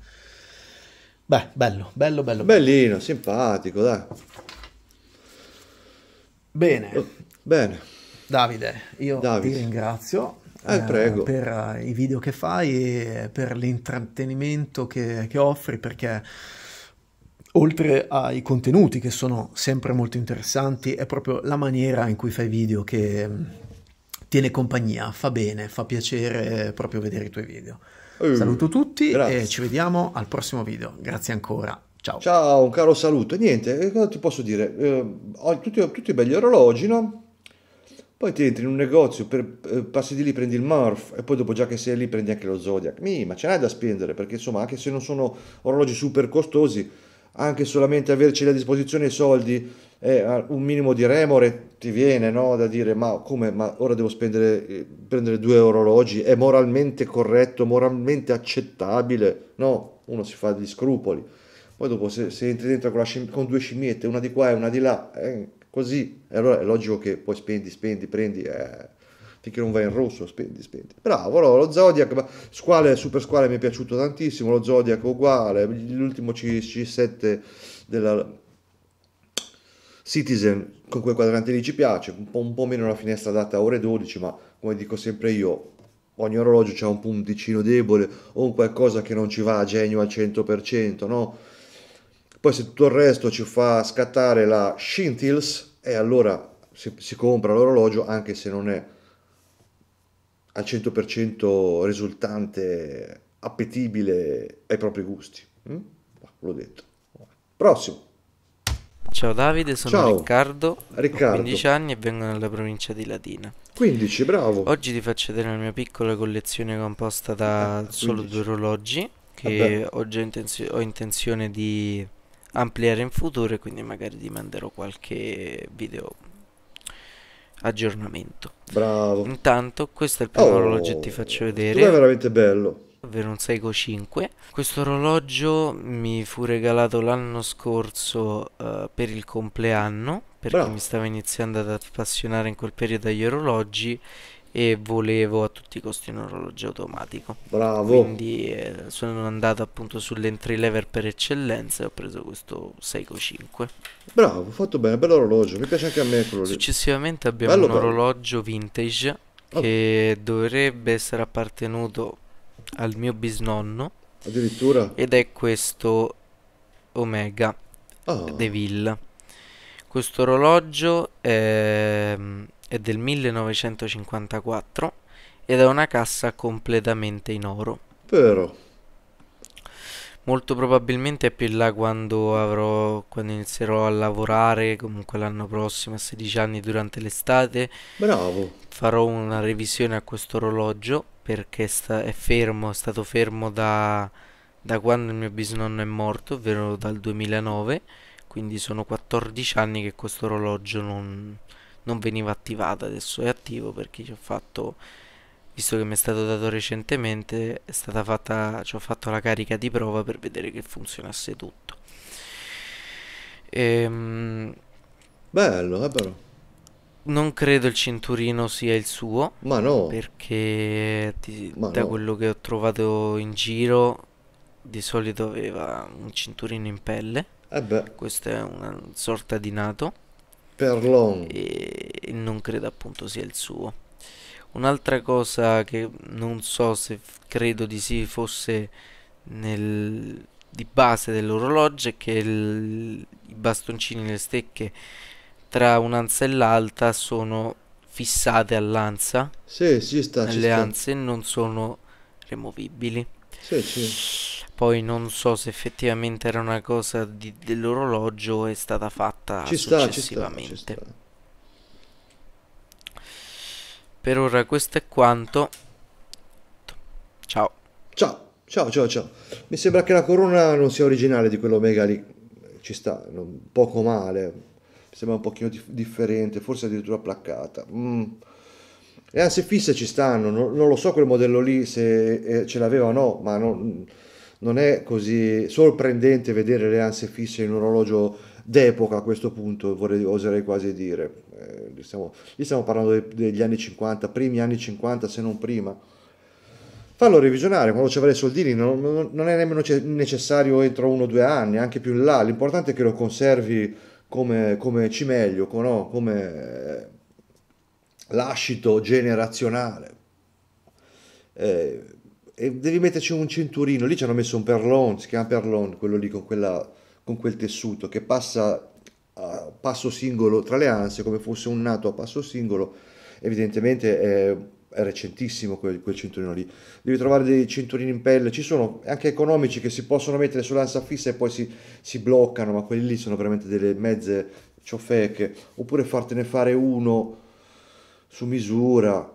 Beh, bello, bello, bello. Bellino, simpatico, dai. Bene. Oh, bene. Davide, io Davide. ti ringrazio. Eh, eh, per eh, i video che fai e per l'intrattenimento che, che, offri perché oltre ai contenuti che sono sempre molto interessanti è proprio la maniera in cui fai video che mm, tiene compagnia, fa bene, fa piacere eh, proprio vedere i tuoi video. Uh, Saluto tutti grazie. e ci vediamo al prossimo video. Grazie ancora. Ciao. Ciao, un caro saluto. niente, eh, cosa ti posso dire? Eh, ho tutti, tutti belli orologi, no? Poi ti entri in un negozio, per, eh, passi di lì, prendi il Murph e poi dopo già che sei lì prendi anche lo Zodiac. Mi, ma ce n'hai da spendere perché insomma anche se non sono orologi super costosi anche solamente averci a disposizione i soldi, eh, un minimo di remore ti viene no? da dire ma come, ma ora devo spendere, eh, prendere due orologi, è moralmente corretto, moralmente accettabile? No, uno si fa degli scrupoli. Poi dopo se, se entri dentro con, sci, con, due scimmiette, una di qua e una di là, eh, così, e allora è logico che poi spendi, spendi, prendi. Eh finché non va in rosso, spendi, spendi. Bravo, allora lo Zodiac, squale, super squale mi è piaciuto tantissimo, lo Zodiac uguale, l'ultimo C- 7 della... Citizen con quei quadranti lì ci piace, un po', un po meno la finestra data a ore 12, ma come dico sempre io, ogni orologio ha un punticino debole o un qualcosa che non ci va a genio al 100%, no? Poi se tutto il resto ci fa scattare la Scintils, e allora si, si compra l'orologio anche se non è al 100% risultante appetibile ai propri gusti. Mm? L'ho detto. Prossimo. Ciao Davide, sono Ciao. Riccardo, Riccardo, ho 15 anni e vengo dalla provincia di Latina. 15, bravo. Oggi ti faccio vedere la mia piccola collezione composta da ah, solo due orologi che ho, intenzio- ho intenzione di ampliare in futuro e quindi magari ti manderò qualche video aggiornamento. Bravo. Intanto, questo è il primo oh, orologio che ti faccio vedere. È veramente bello. Ovvero un Seiko 5. Questo orologio mi fu regalato l'anno scorso uh, per il compleanno perché Bravo. mi stava iniziando ad appassionare in quel periodo agli orologi e volevo a tutti i costi un orologio automatico. Bravo. Quindi eh, sono andato appunto sull'entry lever per eccellenza e ho preso questo Seiko 5. Bravo, fatto bene, bello orologio, mi piace anche a me quello lì. Successivamente abbiamo bello, un bello. orologio vintage oh. che dovrebbe essere appartenuto al mio bisnonno. Addirittura. Ed è questo Omega oh. Ah. Deville. Questo orologio è mm, è del 1954 ed è una cassa completamente in oro. Vero. Molto probabilmente più in là quando avrò quando inizierò a lavorare, comunque l'anno prossimo a 16 anni durante l'estate. Bravo. Farò una revisione a questo orologio perché sta, è fermo, è stato fermo da, da quando il mio bisnonno è morto, ovvero dal 2009, quindi sono 14 anni che questo orologio non, non veniva attivata, adesso è attivo perché ci ho fatto, visto che mi è stato dato recentemente, è stata fatta, ci ho fatto la carica di prova per vedere che funzionasse tutto. Ehm, Bello, eh, però. Non credo il cinturino sia il suo. Ma no. Perché di, Ma da no. quello che ho trovato in giro di solito aveva un cinturino in pelle. Eh Questo è una sorta di nato per Long. E non credo appunto sia il suo. Un'altra cosa che non so se credo di sì fosse nel, di base dell'orologio è che il, i bastoncini le stecche tra un'ansa e l'altra sono fissate all'ansa. Sì, ci sta. Alle sta. anse non sono removibili. Sì, sì. Poi non so se effettivamente era una cosa di, dell'orologio o è stata fatta ci successivamente. ci sta, ci sta. Per ora questo è quanto. Ciao. Ciao. Ciao, ciao, ciao. Mi sembra che la corona non sia originale di quell'Omega lì. Ci sta, non, poco male. Mi sembra un pochino dif- differente, forse addirittura placcata. Mm. Le eh, ansie fisse ci stanno, non, non lo so quel modello lì se eh, ce l'aveva o no, ma non, non è così sorprendente vedere le ansie fisse in un orologio d'epoca a questo punto, vorrei, oserei quasi dire. Eh, stiamo, lì stiamo parlando de, degli anni 50, primi anni 50 se non prima. Fallo revisionare, quando ci avrai i soldini non, non, non, è nemmeno necessario entro uno o due anni, anche più in là, l'importante è che lo conservi come, come cimelio, no? come eh, lascito generazionale. Eh, e devi metterci un cinturino, lì ci hanno messo un perlon, si chiama perlon, quello lì con, quella, con quel tessuto che passa a passo singolo tra le ansie come fosse un nato a passo singolo, evidentemente è, è recentissimo quel, quel, cinturino lì. Devi trovare dei cinturini in pelle, ci sono anche economici che si possono mettere sull'ansa fissa e poi si, si bloccano, ma quelli lì sono veramente delle mezze ciofeche, oppure fartene fare uno su misura,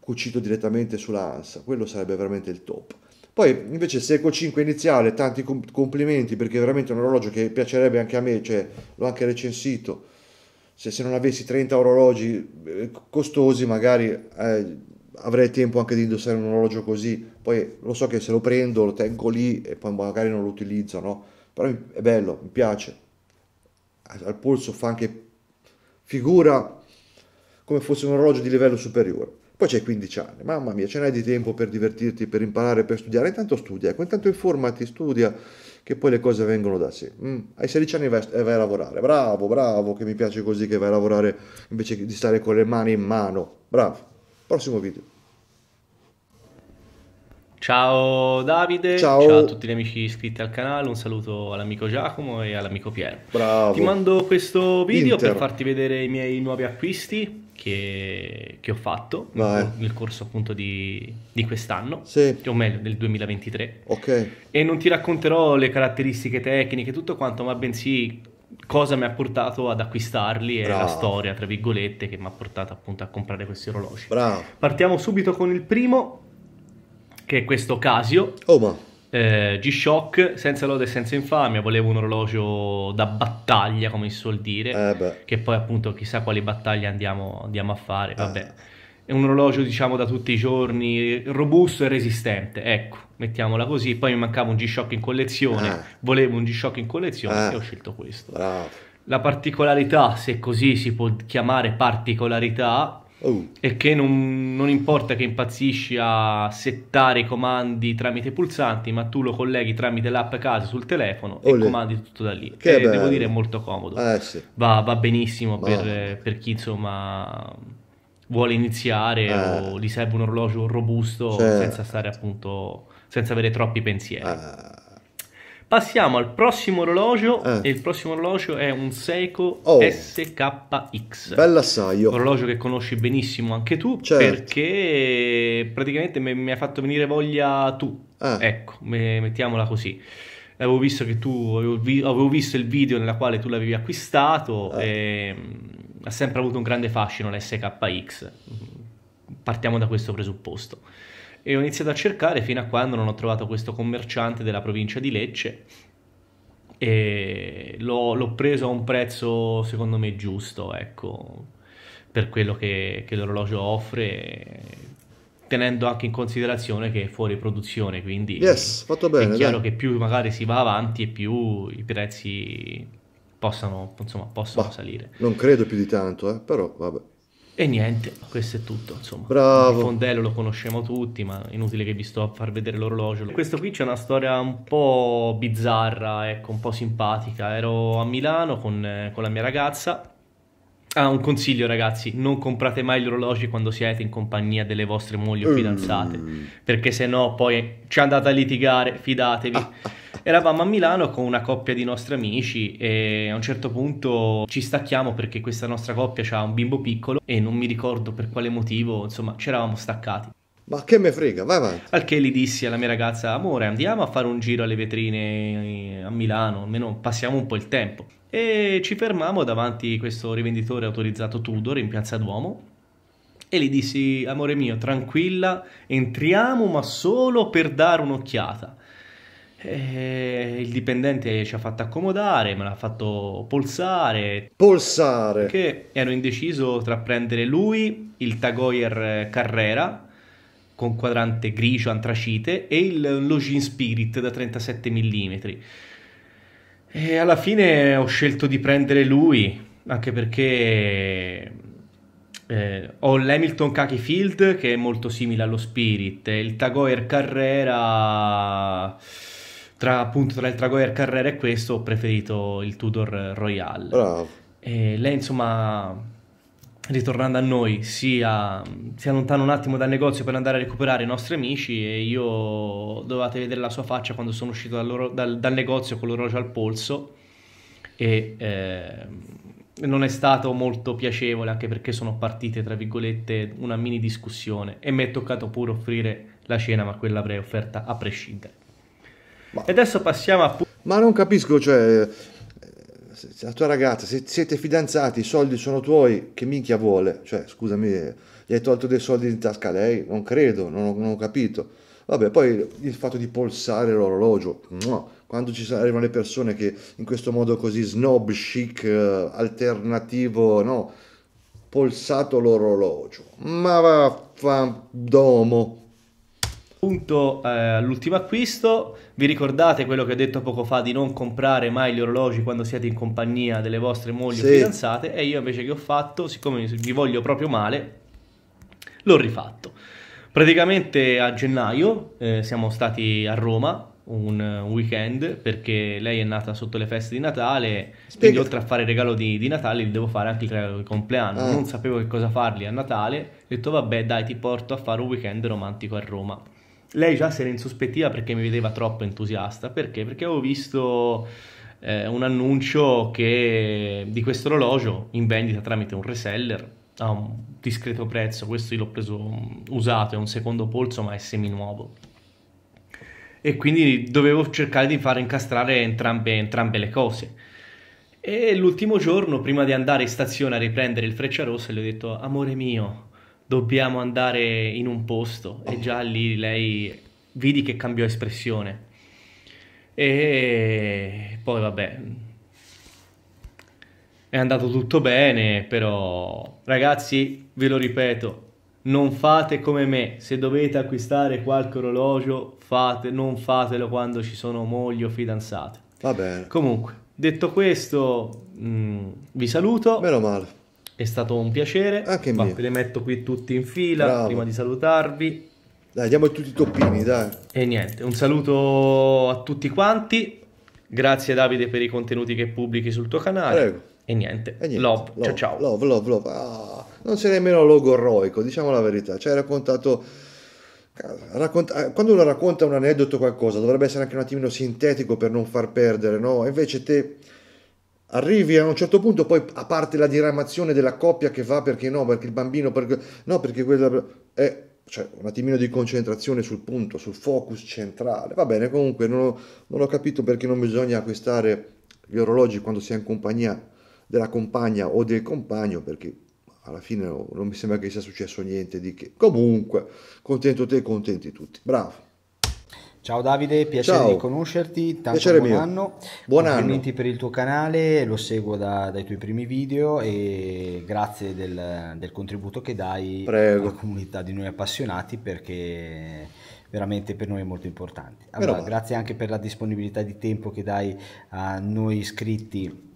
cucito direttamente sulla ansa, quello sarebbe veramente il top. Poi invece il Seco 5 iniziale, tanti complimenti perché è veramente un orologio che piacerebbe anche a me, cioè, l'ho anche recensito. Se, se, non avessi 30 orologi eh, costosi magari eh, avrei tempo anche di indossare un orologio così. Poi lo so che se lo prendo lo tengo lì e poi magari non lo utilizzo, no? Però è bello, mi piace. Al polso fa anche figura come fosse un orologio di livello superiore. Poi c'hai 15 anni, mamma mia, ce n'hai di tempo per divertirti, per imparare, per studiare, intanto studia, ecco, intanto informati, studia, che poi le cose vengono da sé. Mm. Hai 16 anni e eh, vai, a lavorare, bravo, bravo, che mi piace così che vai a lavorare invece di stare con le mani in mano, bravo. Prossimo video. Ciao Davide, ciao. ciao. a tutti gli amici iscritti al canale, un saluto all'amico Giacomo e all'amico Piero. Bravo. Ti mando questo video Inter. per farti vedere i miei nuovi acquisti che, che ho fatto ah, nel corso appunto di, di quest'anno, sì. o meglio del 2023. Ok. E non ti racconterò le caratteristiche tecniche, tutto quanto, ma bensì cosa mi ha portato ad acquistarli e la storia, tra virgolette, che mi ha portato appunto a comprare questi orologi. Bravo. Partiamo subito con il primo, che è questo Casio. Oh, ma eh, G-Shock senza lode e senza infamia, volevo un orologio da battaglia come si suol dire, eh che poi appunto chissà quali battaglie andiamo, andiamo a fare, eh. vabbè. È un orologio diciamo da tutti i giorni, robusto e resistente, ecco, mettiamola così. Poi mi mancava un G-Shock in collezione, eh. volevo un G-Shock in collezione eh. e ho scelto questo. Bravo. La particolarità, se così si può chiamare particolarità, oh. e che non, non, importa che impazzisci a settare i comandi tramite pulsanti, ma tu lo colleghi tramite l'app casa sul telefono Olè. e comandi tutto da lì. Che e devo dire è molto comodo. Eh, sì. va, va, benissimo ma... per, per chi insomma vuole iniziare eh. o gli serve un orologio robusto cioè... senza stare appunto senza avere troppi pensieri. Eh Passiamo al prossimo orologio. Eh. E il prossimo orologio è un Seiko oh. SKX. Bell'assaio. Orologio che conosci benissimo anche tu. Certo. Perché praticamente mi ha fatto venire voglia tu. Eh. Ecco, me, mettiamola così. Avevo visto che tu avevo, visto il video nella quale tu l'avevi acquistato. Eh. E, ehm, ha sempre avuto un grande fascino l'SKX. Partiamo da questo presupposto e ho iniziato a cercare fino a quando non ho trovato questo commerciante della provincia di Lecce e l'ho, l'ho preso a un prezzo secondo me giusto, ecco, per quello che, che l'orologio offre tenendo anche in considerazione che è fuori produzione, quindi yes, bene, è chiaro dai. che più magari si va avanti e più i prezzi possano, insomma, possano bah, salire. Non credo più di tanto, eh, però vabbè. E niente, questo è tutto, insomma. Bravo. Il fondello lo conosciamo tutti, ma inutile che vi sto a far vedere l'orologio. Questo qui c'è una storia un po' bizzarra, ecco, un po' simpatica. Ero a Milano con, eh, con la mia ragazza. Ah, un consiglio ragazzi, non comprate mai gli orologi quando siete in compagnia delle vostre mogli o mm. fidanzate, mm. perché se no poi ci andate a litigare, fidatevi. Ah. ah. Eravamo a Milano con una coppia di nostri amici e a un certo punto ci stacchiamo perché questa nostra coppia ha un bimbo piccolo e non mi ricordo per quale motivo, insomma, ci eravamo staccati. Ma che me frega, vai avanti. Al che gli dissi alla mia ragazza, amore, andiamo a fare un giro alle vetrine eh, a Milano, almeno passiamo un po' il tempo. E ci fermammo davanti a questo rivenditore autorizzato Tudor in Piazza Duomo e gli dissi, amore mio, tranquilla, entriamo ma solo per dare un'occhiata. Eh, il dipendente ci ha fatto accomodare, me l'ha fatto polsare. Polsare! Che ero indeciso tra prendere lui, il Tagoyer Carrera, con quadrante grigio antracite, e il Login Spirit da 37 mm. E alla fine ho scelto di prendere lui, anche perché eh, ho l'Hamilton Kaki Field che è molto simile allo Spirit, il Tagoyer Carrera tra, appunto, tra il Tragoer Carrera e questo ho preferito il Tudor Royale. Bravo. E lei insomma, ritornando a noi, sia, ah, si allontana un attimo dal negozio per andare a recuperare i nostri amici e io dovevate vedere la sua faccia quando sono uscito dal, dal, dal negozio con l'orologio al polso e... Eh, non è stato molto piacevole anche perché sono partite tra virgolette una mini discussione e mi è toccato pure offrire la cena ma quella avrei offerta a prescindere ma... E adesso passiamo a... Ma non capisco, cioè, la eh, tua ragazza, se siete fidanzati, i soldi sono tuoi, che minchia vuole? Cioè, scusami, gli hai tolto dei soldi in tasca a lei? Non credo, non ho, non ho capito. Vabbè, poi il fatto di polsare l'orologio, quando ci arrivano le persone che in questo modo così snob, chic, eh, alternativo, no, polsato l'orologio, ma vaffandomo. Punto eh, all'ultimo acquisto, vi ricordate quello che ho detto poco fa di non comprare mai gli orologi quando siete in compagnia delle vostre mogli sì. o fidanzate? E io invece che ho fatto, siccome vi voglio proprio male, l'ho rifatto. Praticamente a gennaio eh, siamo stati a Roma un, weekend perché lei è nata sotto le feste di Natale. Spiegati. Quindi, oltre a fare il regalo di, di Natale, devo fare anche il regalo di compleanno. Ah. Non sapevo che cosa fargli a Natale. Ho detto, vabbè, dai, ti porto a fare un weekend romantico a Roma lei già se ne insospettiva perché mi vedeva troppo entusiasta, perché? Perché avevo visto eh, un annuncio che, di questo orologio in vendita tramite un reseller a un discreto prezzo, questo io l'ho preso mm, usato, è un secondo polso ma è seminuovo. E quindi dovevo cercare di far incastrare entrambe, entrambe le cose. E l'ultimo giorno, prima di andare in stazione a riprendere il Frecciarossa, rossa, le ho detto, amore mio, dobbiamo andare in un posto e oh. già lì lei vidi che cambiò espressione. E poi vabbè, è andato tutto bene, però ragazzi, ve lo ripeto, non fate come me, se dovete acquistare qualche orologio, fate, non fatelo quando ci sono mogli o fidanzate. Va bene. Comunque, detto questo, mh, mm, vi saluto. Meno male. È stato un piacere. Anche Va, mio. Ve metto qui tutti in fila Bravo. prima di salutarvi. Dai, diamo tutti i toppini, dai. E niente, un saluto a tutti quanti. Grazie Davide per i contenuti che pubblichi sul tuo canale. Prego. E niente, e niente. Love. love. ciao ciao. Love, love, love. Ah, non sei nemmeno logorroico, diciamo la verità. Ci hai raccontato... Racconta, eh, quando uno racconta un aneddoto qualcosa dovrebbe essere anche un attimino sintetico per non far perdere, no? Invece te arrivi a un certo punto, poi a parte la diramazione della coppia che va perché no, perché il bambino, perché, no, perché quella è eh, cioè, un attimino di concentrazione sul punto, sul focus centrale. Va bene, comunque non ho, non ho capito perché non bisogna acquistare gli orologi quando si è in compagnia della compagna o del compagno, perché alla fine non mi sembra che sia successo niente di che. Comunque, contento te e contenti tutti. Bravo. Ciao Davide, piacere Ciao. di conoscerti, tanto piacere buon mio. anno, buon complimenti anno. per il tuo canale, lo seguo da, dai tuoi primi video e grazie del, del contributo che dai Prego. alla comunità di noi appassionati perché veramente per noi è molto importante. Allora, grazie anche per la disponibilità di tempo che dai a noi iscritti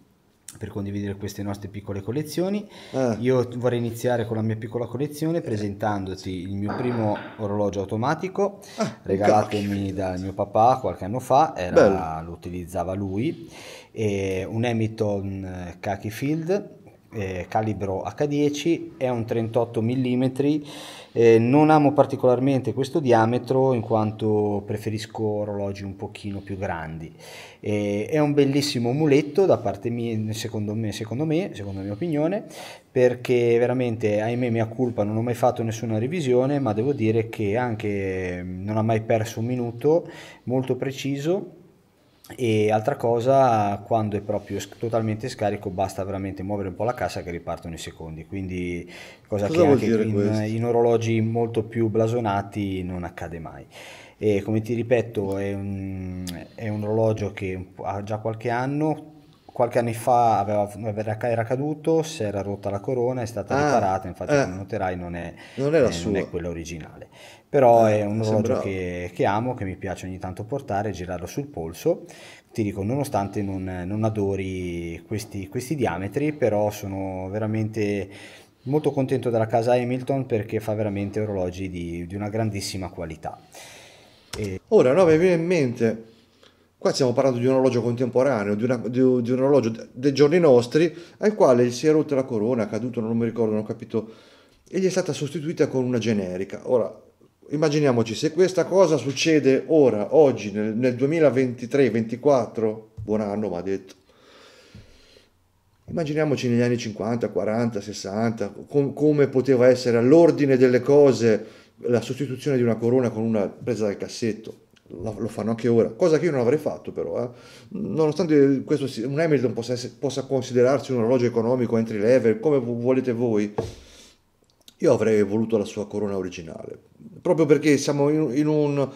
per condividere queste nostre piccole collezioni. Eh. Io vorrei iniziare con la mia piccola collezione eh. presentandoti il mio primo orologio automatico ah, regalatomi dal mio papà qualche anno fa, era, lo utilizzava lui, un Hamilton eh, Khaki Field eh, calibro H10, è un 38 mm eh, non amo particolarmente questo diametro in quanto preferisco orologi un pochino più grandi. Eh, è un bellissimo muletto da parte mia, secondo me, secondo me, secondo la mia opinione, perché veramente, ahimè, mia colpa, non ho mai fatto nessuna revisione, ma devo dire che anche mm, non ha mai perso un minuto, molto preciso e altra cosa quando è proprio totalmente scarico basta veramente muovere un po' la cassa che ripartono i secondi quindi cosa, cosa che anche in, in, orologi molto più blasonati non accade mai e come ti ripeto è un, è un orologio che ha già qualche anno qualche anno fa aveva, era caduto, si era rotta la corona, è stata ah, riparata, infatti eh, come noterai non è, non è, eh, non è quella originale però eh, è un orologio che, che, amo, che mi piace ogni tanto portare, girarlo sul polso. Ti dico, nonostante non, non adori questi, questi diametri, però sono veramente molto contento della casa Hamilton perché fa veramente orologi di, di una grandissima qualità. E... Ora, no, mi viene in mente, qua stiamo parlando di un orologio contemporaneo, di, una, di, di un orologio dei giorni nostri, al quale si è rotta la corona, è caduto, non mi ricordo, non ho capito, e gli è stata sostituita con una generica. Ora, immaginiamoci se questa cosa succede ora, oggi, nel, nel 2023 2024 buon anno ma detto, immaginiamoci negli anni 50, 40, 60, com- come poteva essere all'ordine delle cose la sostituzione di una corona con una presa dal cassetto. Lo, lo fanno anche ora, cosa che io non avrei fatto però, eh. nonostante questo, un Hamilton possa, essere, possa considerarsi un orologio economico entry level, come volete voi, io avrei voluto la sua corona originale, proprio perché siamo in un,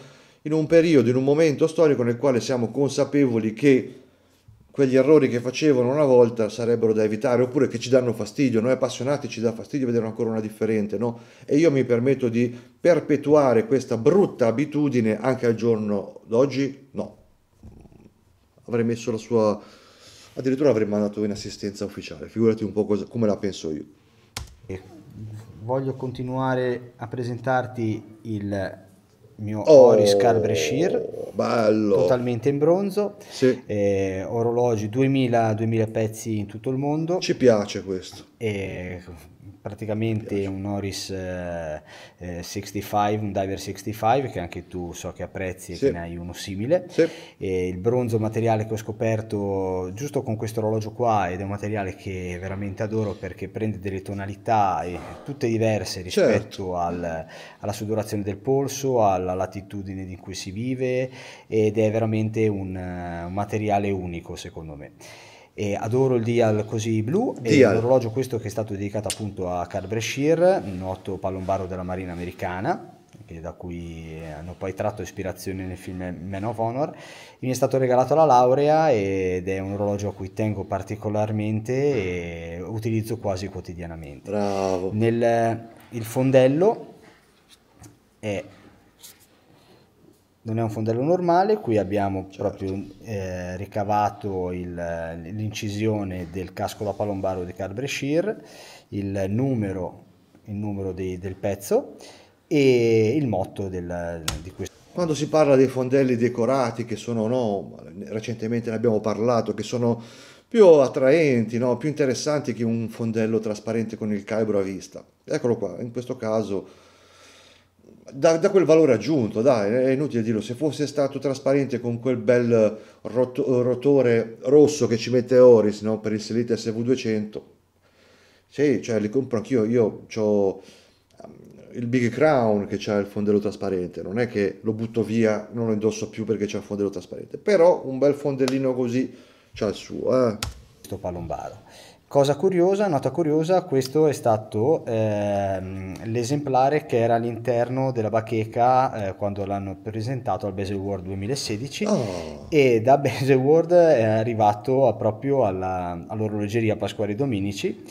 in un periodo, in un momento storico nel quale siamo consapevoli che quegli errori che facevano una volta sarebbero da evitare oppure che ci danno fastidio, noi appassionati ci dà fastidio vedere una corona differente, no? E io mi permetto di perpetuare questa brutta abitudine anche al giorno d'oggi? No. Avrei messo la sua addirittura avrei mandato in assistenza ufficiale, figurati un po' cosa, come la penso io voglio continuare a presentarti il mio oh, Oris Calbreshir bello. totalmente in bronzo sì. eh, orologi 2000, 2000 pezzi in tutto il mondo ci piace questo e praticamente un Oris eh, eh, 65, un Diver 65 che anche tu so che apprezzi e sì. che ne hai uno simile. Sì. il bronzo materiale che ho scoperto giusto con questo orologio qua ed è un materiale che veramente adoro perché prende delle tonalità eh, tutte diverse rispetto certo. al, alla sudorazione del polso, alla latitudine in cui si vive ed è veramente un, eh, un materiale unico secondo me. E adoro il Dial così blu Dial. e l'orologio questo che è stato dedicato appunto a Carl Breshir, noto palombaro della marina americana da cui eh, hanno poi tratto ispirazione nel film Man of Honor. Mi è stato regalato la laurea ed è un orologio a cui tengo particolarmente e utilizzo quasi quotidianamente. Bravo. Nel, eh, il fondello è non è un fondello normale, qui abbiamo certo. proprio eh, ricavato il, l'incisione del casco da palombaro di Carbreshear, il numero, il numero di, del pezzo e il motto del, di questo. Quando si parla dei fondelli decorati, che sono, no, recentemente ne abbiamo parlato, che sono più attraenti, no, più interessanti che un fondello trasparente con il calibro a vista. Eccolo qua, in questo caso da, da, quel valore aggiunto, dai, è inutile dirlo, se fosse stato trasparente con quel bel eh, rot- eh, rotore rosso che ci mette Oris no? per il Selite SV200, sì, cioè li compro anch'io, io ho ehm, il Big Crown che ha il fondello trasparente, non è che lo butto via, non lo indosso più perché c'è il fondello trasparente, però un bel fondellino così c'ha il suo. Eh. Sto palombaro. Cosa curiosa, nota curiosa, questo è stato ehm, l'esemplare che era all'interno della bacheca eh, quando l'hanno presentato al Base World 2016 oh. e da Base World è arrivato a, proprio alla, all'orologeria Pasquale Dominici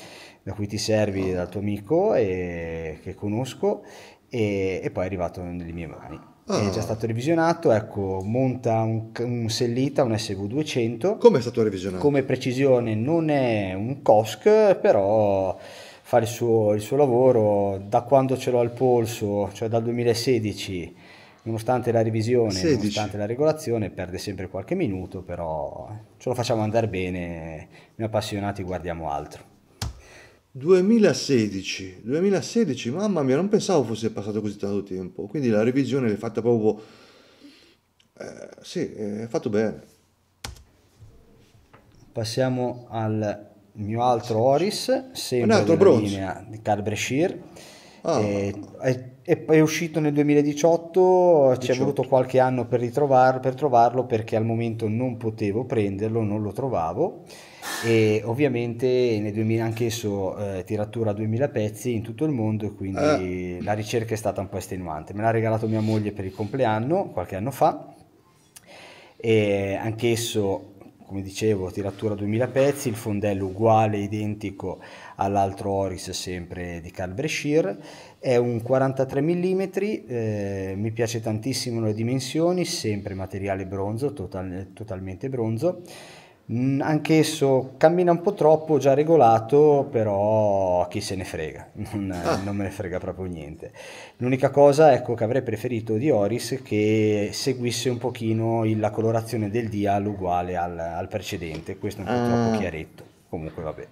da cui ti servi oh. dal tuo amico e, che conosco e, e poi è arrivato nelle mie mani. Ah. È già stato revisionato, ecco, monta un, un Sellita, un SV200. Come è stato revisionato? Come precisione non è un COSC, però fa il suo, il suo lavoro da quando ce l'ho al polso, cioè dal 2016 nonostante la revisione, 16. nonostante la regolazione, perde sempre qualche minuto, però ce lo facciamo andare bene, noi appassionati guardiamo altro. 2016, 2016, mamma mia, non pensavo fosse passato così tanto tempo, quindi la revisione l'hai fatta proprio... Eh, sì, eh, è fatto bene. Passiamo al mio altro Oris, sempre Un altro bronzo. linea di Calbreshire. Ah. E, eh, è, è, uscito nel 2018, 18. ci è voluto qualche anno per, ritrovar, per trovarlo perché al momento non potevo prenderlo, non lo trovavo e ovviamente nel 2000 anch'esso eh, tiratura a 2000 pezzi in tutto il mondo quindi eh. la ricerca è stata un po' estenuante. Me l'ha regalato mia moglie per il compleanno qualche anno fa e anch'esso come dicevo tiratura a 2000 pezzi, il fondello uguale, identico all'altro Oris sempre di Calbreshear, è un 43 mm, eh, mi piace tantissimo le dimensioni, sempre materiale bronzo, total, totalmente bronzo Mm, anche esso cammina un po' troppo, già regolato, però chi se ne frega, non, ah. non, me ne frega proprio niente. L'unica cosa ecco, che avrei preferito di Oris che seguisse un pochino il, la colorazione del dial uguale al, al precedente, questo è un po' ah. troppo chiaretto, comunque vabbè.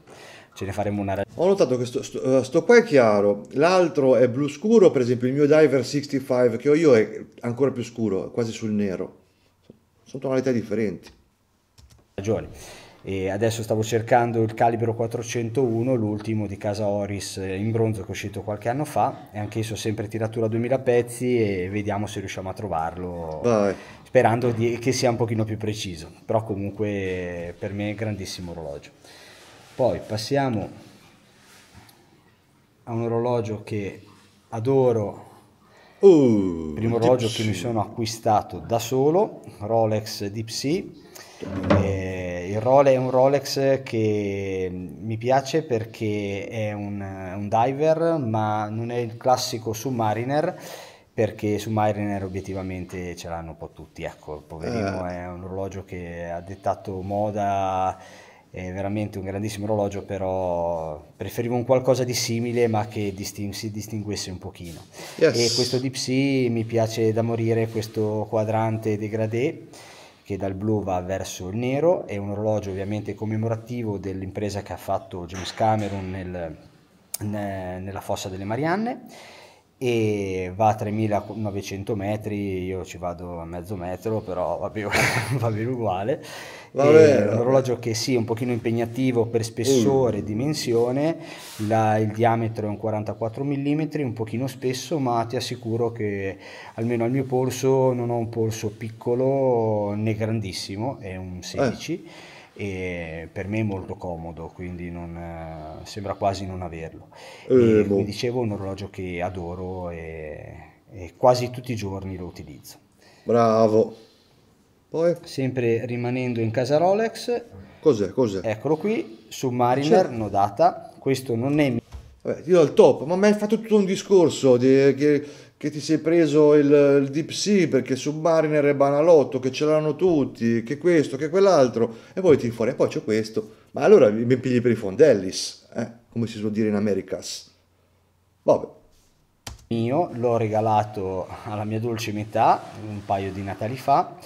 Ce ne faremo una Ho notato che sto, sto, eh, sto, qua è chiaro, l'altro è blu scuro, per esempio il mio Diver 65 che ho io è ancora più scuro, quasi sul nero. Sono tonalità differenti ragioni. E adesso stavo cercando il calibro 401, l'ultimo di casa Oris eh, in bronzo che è uscito qualche anno fa, e anch'esso sempre tiratura 2000 pezzi e vediamo se riusciamo a trovarlo, Vai. sperando di, che sia un pochino più preciso, però comunque per me è grandissimo orologio. Poi passiamo a un orologio che adoro Uh, primo orologio che mi sono acquistato da solo, Rolex Deep Sea, eh, il Rolex è un Rolex che mi piace perché è un, un diver, ma non è il classico Submariner perché Submariner obiettivamente ce l'hanno un po' tutti, ecco, poverino eh. è un orologio che ha dettato moda, è veramente un grandissimo orologio, però preferivo un qualcosa di simile ma che disting- si distinguesse un pochino. Yes. E questo Deep Sea mi piace da morire, questo quadrante degradé, che dal blu va verso il nero, è un orologio ovviamente commemorativo dell'impresa che ha fatto James Cameron nel, ne, nella fossa delle Marianne e va a 3900 metri, io ci vado a mezzo metro, però va bene, va bene uguale. Vabbè, un orologio che sì, è un pochino impegnativo per spessore e mm. dimensione, la, il diametro è un 44 mm, un pochino spesso, ma ti assicuro che almeno al mio polso non ho un polso piccolo né grandissimo, è un 16. Eh e per me è molto comodo, quindi non, eh, sembra quasi non averlo. Eh, e, come boh. dicevo, è un orologio che adoro e, e quasi tutti i giorni lo utilizzo. Bravo. Poi? Sempre rimanendo in casa Rolex. Cos'è? Cos'è? Eccolo qui, Submariner, Mariner, C'è. nodata. Questo non è... Vabbè, ti do il top, ma mi hai fatto tutto un discorso di, che, che, ti sei preso il, il Deep Sea perché Submariner è banalotto, che ce l'hanno tutti, che questo, che quell'altro, e poi ti fuori, e poi c'è questo. Ma allora mi pigli per i fondellis, eh? come si suol dire in Americas. Vabbè. Mio, l'ho regalato alla mia dolce metà un paio di Natali fa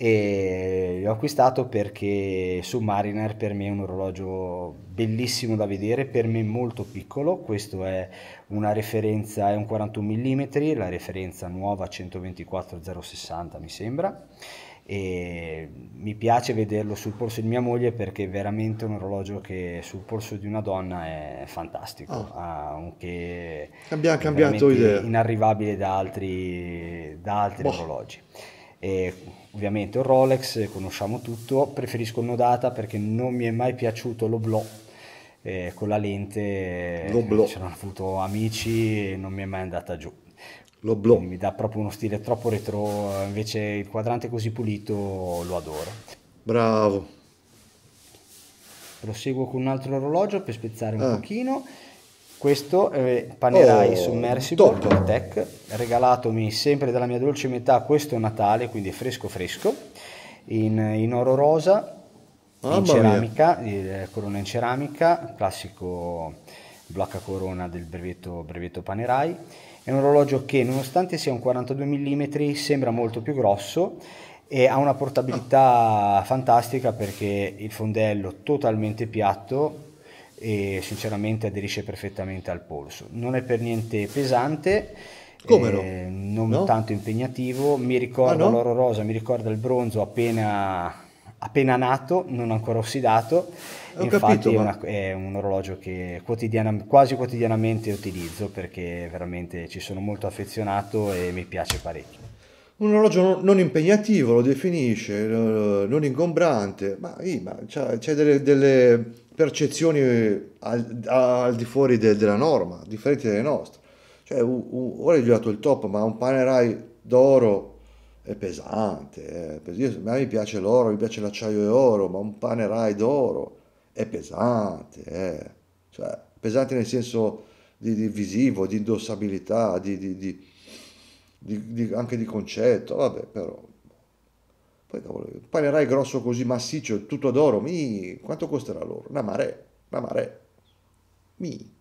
e l'ho acquistato perché Submariner per me è un orologio bellissimo da vedere, per me molto piccolo, questo è una referenza, è un 41 mm, la referenza nuova 124-060 mi sembra e mi piace vederlo sul polso di mia moglie perché è veramente un orologio che sul polso di una donna è fantastico oh. Ah. anche abbiamo cambiato idea inarrivabile da altri, da altri boh. orologi e ovviamente un Rolex, eh, conosciamo tutto, preferisco Nodata perché non mi è mai piaciuto l'oblò eh, con la lente, eh, l'oblò. c'erano avuto amici e non mi è mai andata giù. L'oblò. Mi dà proprio uno stile troppo retro, invece il quadrante così pulito lo adoro. Bravo. Proseguo con un altro orologio per spezzare un ah. pochino. Questo è eh, panerai oh, Tech, regalatomi sempre dalla mia dolce metà questo Natale, quindi fresco fresco, in, in oro rosa, oh, in ceramica, eh, corona in ceramica, classico blocca corona del brevetto, brevetto panerai. È un orologio che nonostante sia un 42 mm sembra molto più grosso e ha una portabilità fantastica perché il fondello totalmente piatto e sinceramente aderisce perfettamente al polso. Non è per niente pesante, eh, non no? tanto impegnativo, mi ah, ricorda no? l'oro rosa, mi ricorda il bronzo appena, appena nato, non ancora ossidato, Ho infatti capito, è, una, è, un orologio che quotidiana, quasi quotidianamente utilizzo perché veramente ci sono molto affezionato e mi piace parecchio. Un orologio non impegnativo, lo definisce, eh, non ingombrante, ma, ma c'è delle, delle percezioni eh, al, al di fuori de, della norma, differenti dalle nostre. Cioè, un, un, ora gli ho dato il top, ma un panerai d'oro è pesante. Eh. Io, a me piace l'oro, mi piace l'acciaio e oro, ma un panerai d'oro è pesante. Eh. Cioè, pesante nel senso di, di visivo, di indossabilità, di, di, anche di concetto. Vabbè, però poi, cavolo, panerai grosso così, massiccio, tutto ad oro, mi, quanto costerà l'oro? Una mare, una mare, mi.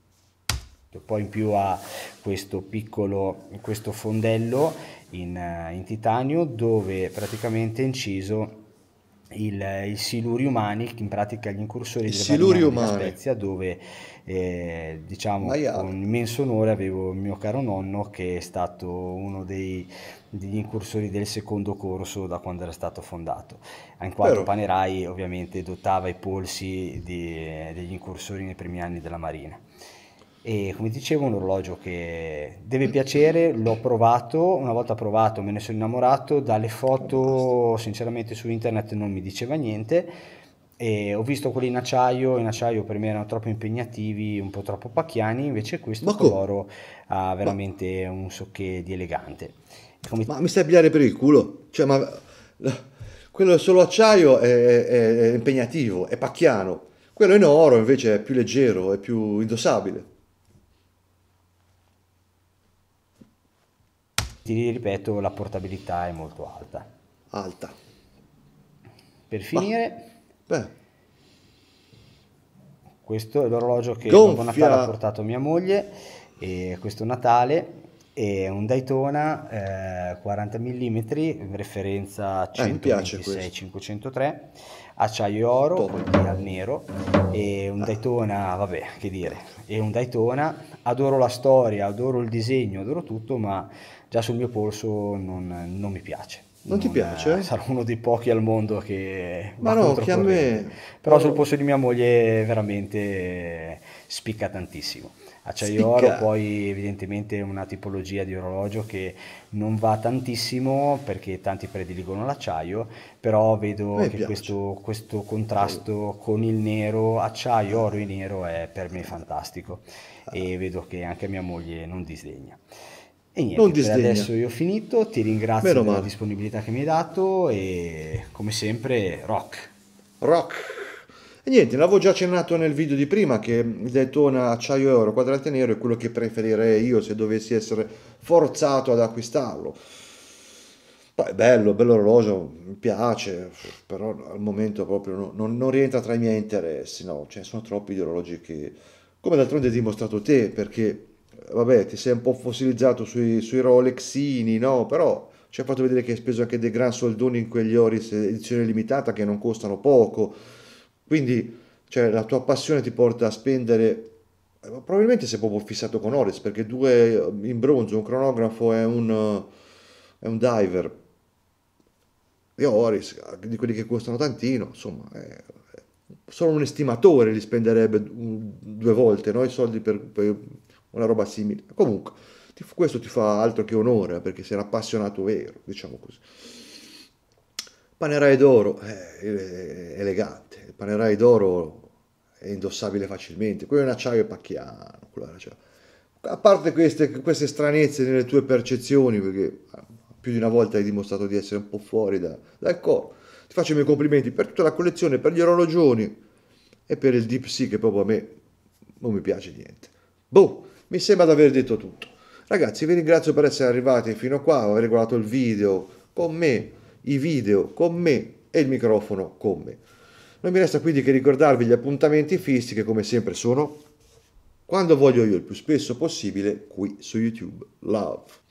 Poi in più ha questo piccolo, questo fondello in, in titanio dove praticamente è inciso il, il umani, in pratica gli incursori del della Spezia, dove eh, diciamo Maiale. con immenso onore avevo il mio caro nonno che è stato uno dei, degli incursori del secondo corso da quando era stato fondato, in quanto Però... Panerai ovviamente dotava i polsi di, degli incursori nei primi anni della Marina. E come dicevo un orologio che deve piacere, l'ho provato, una volta provato me ne sono innamorato, dalle foto sinceramente su internet non mi diceva niente, e ho visto quelli in acciaio, in acciaio per me erano troppo impegnativi, un po' troppo pacchiani, invece questo Bocco. coloro ha veramente Ma... un socchetto di elegante. Come... Ecco, ma mi stai a pigliare per il culo? Cioè, ma quello solo acciaio è, è, è impegnativo, è pacchiano. Quello in oro invece è più leggero, è più indossabile. ti ripeto, la portabilità è molto alta. Alta. Per finire, bah. questo è l'orologio che Gonfia. dopo Natale ha portato mia moglie e questo Natale e un Daytona eh, 40 mm referenza 126 eh, 503 acciaio oro Top. al nero e un ah. Daytona vabbè che dire e un Daytona adoro la storia adoro il disegno adoro tutto ma già sul mio polso non, non mi piace non, non ti piace? Eh, sarò uno dei pochi al mondo che ma no che a me però sul polso di mia moglie veramente spicca tantissimo Acciaioro, Sticca. poi evidentemente una tipologia di orologio che non va tantissimo perché tanti prediligono l'acciaio, però vedo Beh, che questo, questo, contrasto con il nero, acciaio, oro e nero è per me fantastico ah. e vedo che anche mia moglie non disdegna. E niente, non per adesso io ho finito, ti ringrazio per la disponibilità che mi hai dato e come sempre rock. Rock. E niente, l'avevo già accennato nel video di prima che il Daytona acciaio euro quadrate nero è quello che preferirei io se dovessi essere forzato ad acquistarlo. Poi è bello, bello orologio, mi piace, però al momento proprio non, non, non rientra tra i miei interessi, no, cioè sono troppi di orologi che, come d'altronde hai dimostrato te, perché, vabbè, ti sei un po' fossilizzato sui, sui Rolexini, no, però ci hai fatto vedere che hai speso anche dei gran soldoni in quegli Oris edizione limitata che non costano poco, quindi cioè, la tua passione ti porta a spendere, eh, probabilmente sei proprio fissato con Oris perché due eh, in bronzo, un cronografo e un, eh, è un diver. Io Oris, di quelli che costano tantino, insomma, è, solo un estimatore li spenderebbe due volte, no? i soldi per, per una roba simile. Comunque, questo ti fa altro che onore, perché sei un appassionato vero, diciamo così. Panerai d'oro è eh, eh, eh, elegante, il panerai d'oro è indossabile facilmente, quello è un acciaio pacchiano, cioè. a parte queste, queste, stranezze nelle tue percezioni, perché ah, più di una volta hai dimostrato di essere un po' fuori da, dal corpo, ti faccio i miei complimenti per tutta la collezione, per gli orologioni e per il deep sea che proprio a me non mi piace niente. Boh, mi sembra di aver detto tutto. Ragazzi, vi ringrazio per essere arrivati fino a qua, aver guardato il video con me i video con me e il microfono con me. Non mi resta quindi che ricordarvi gli appuntamenti fissi che come sempre sono quando voglio io il più spesso possibile qui su YouTube. Love.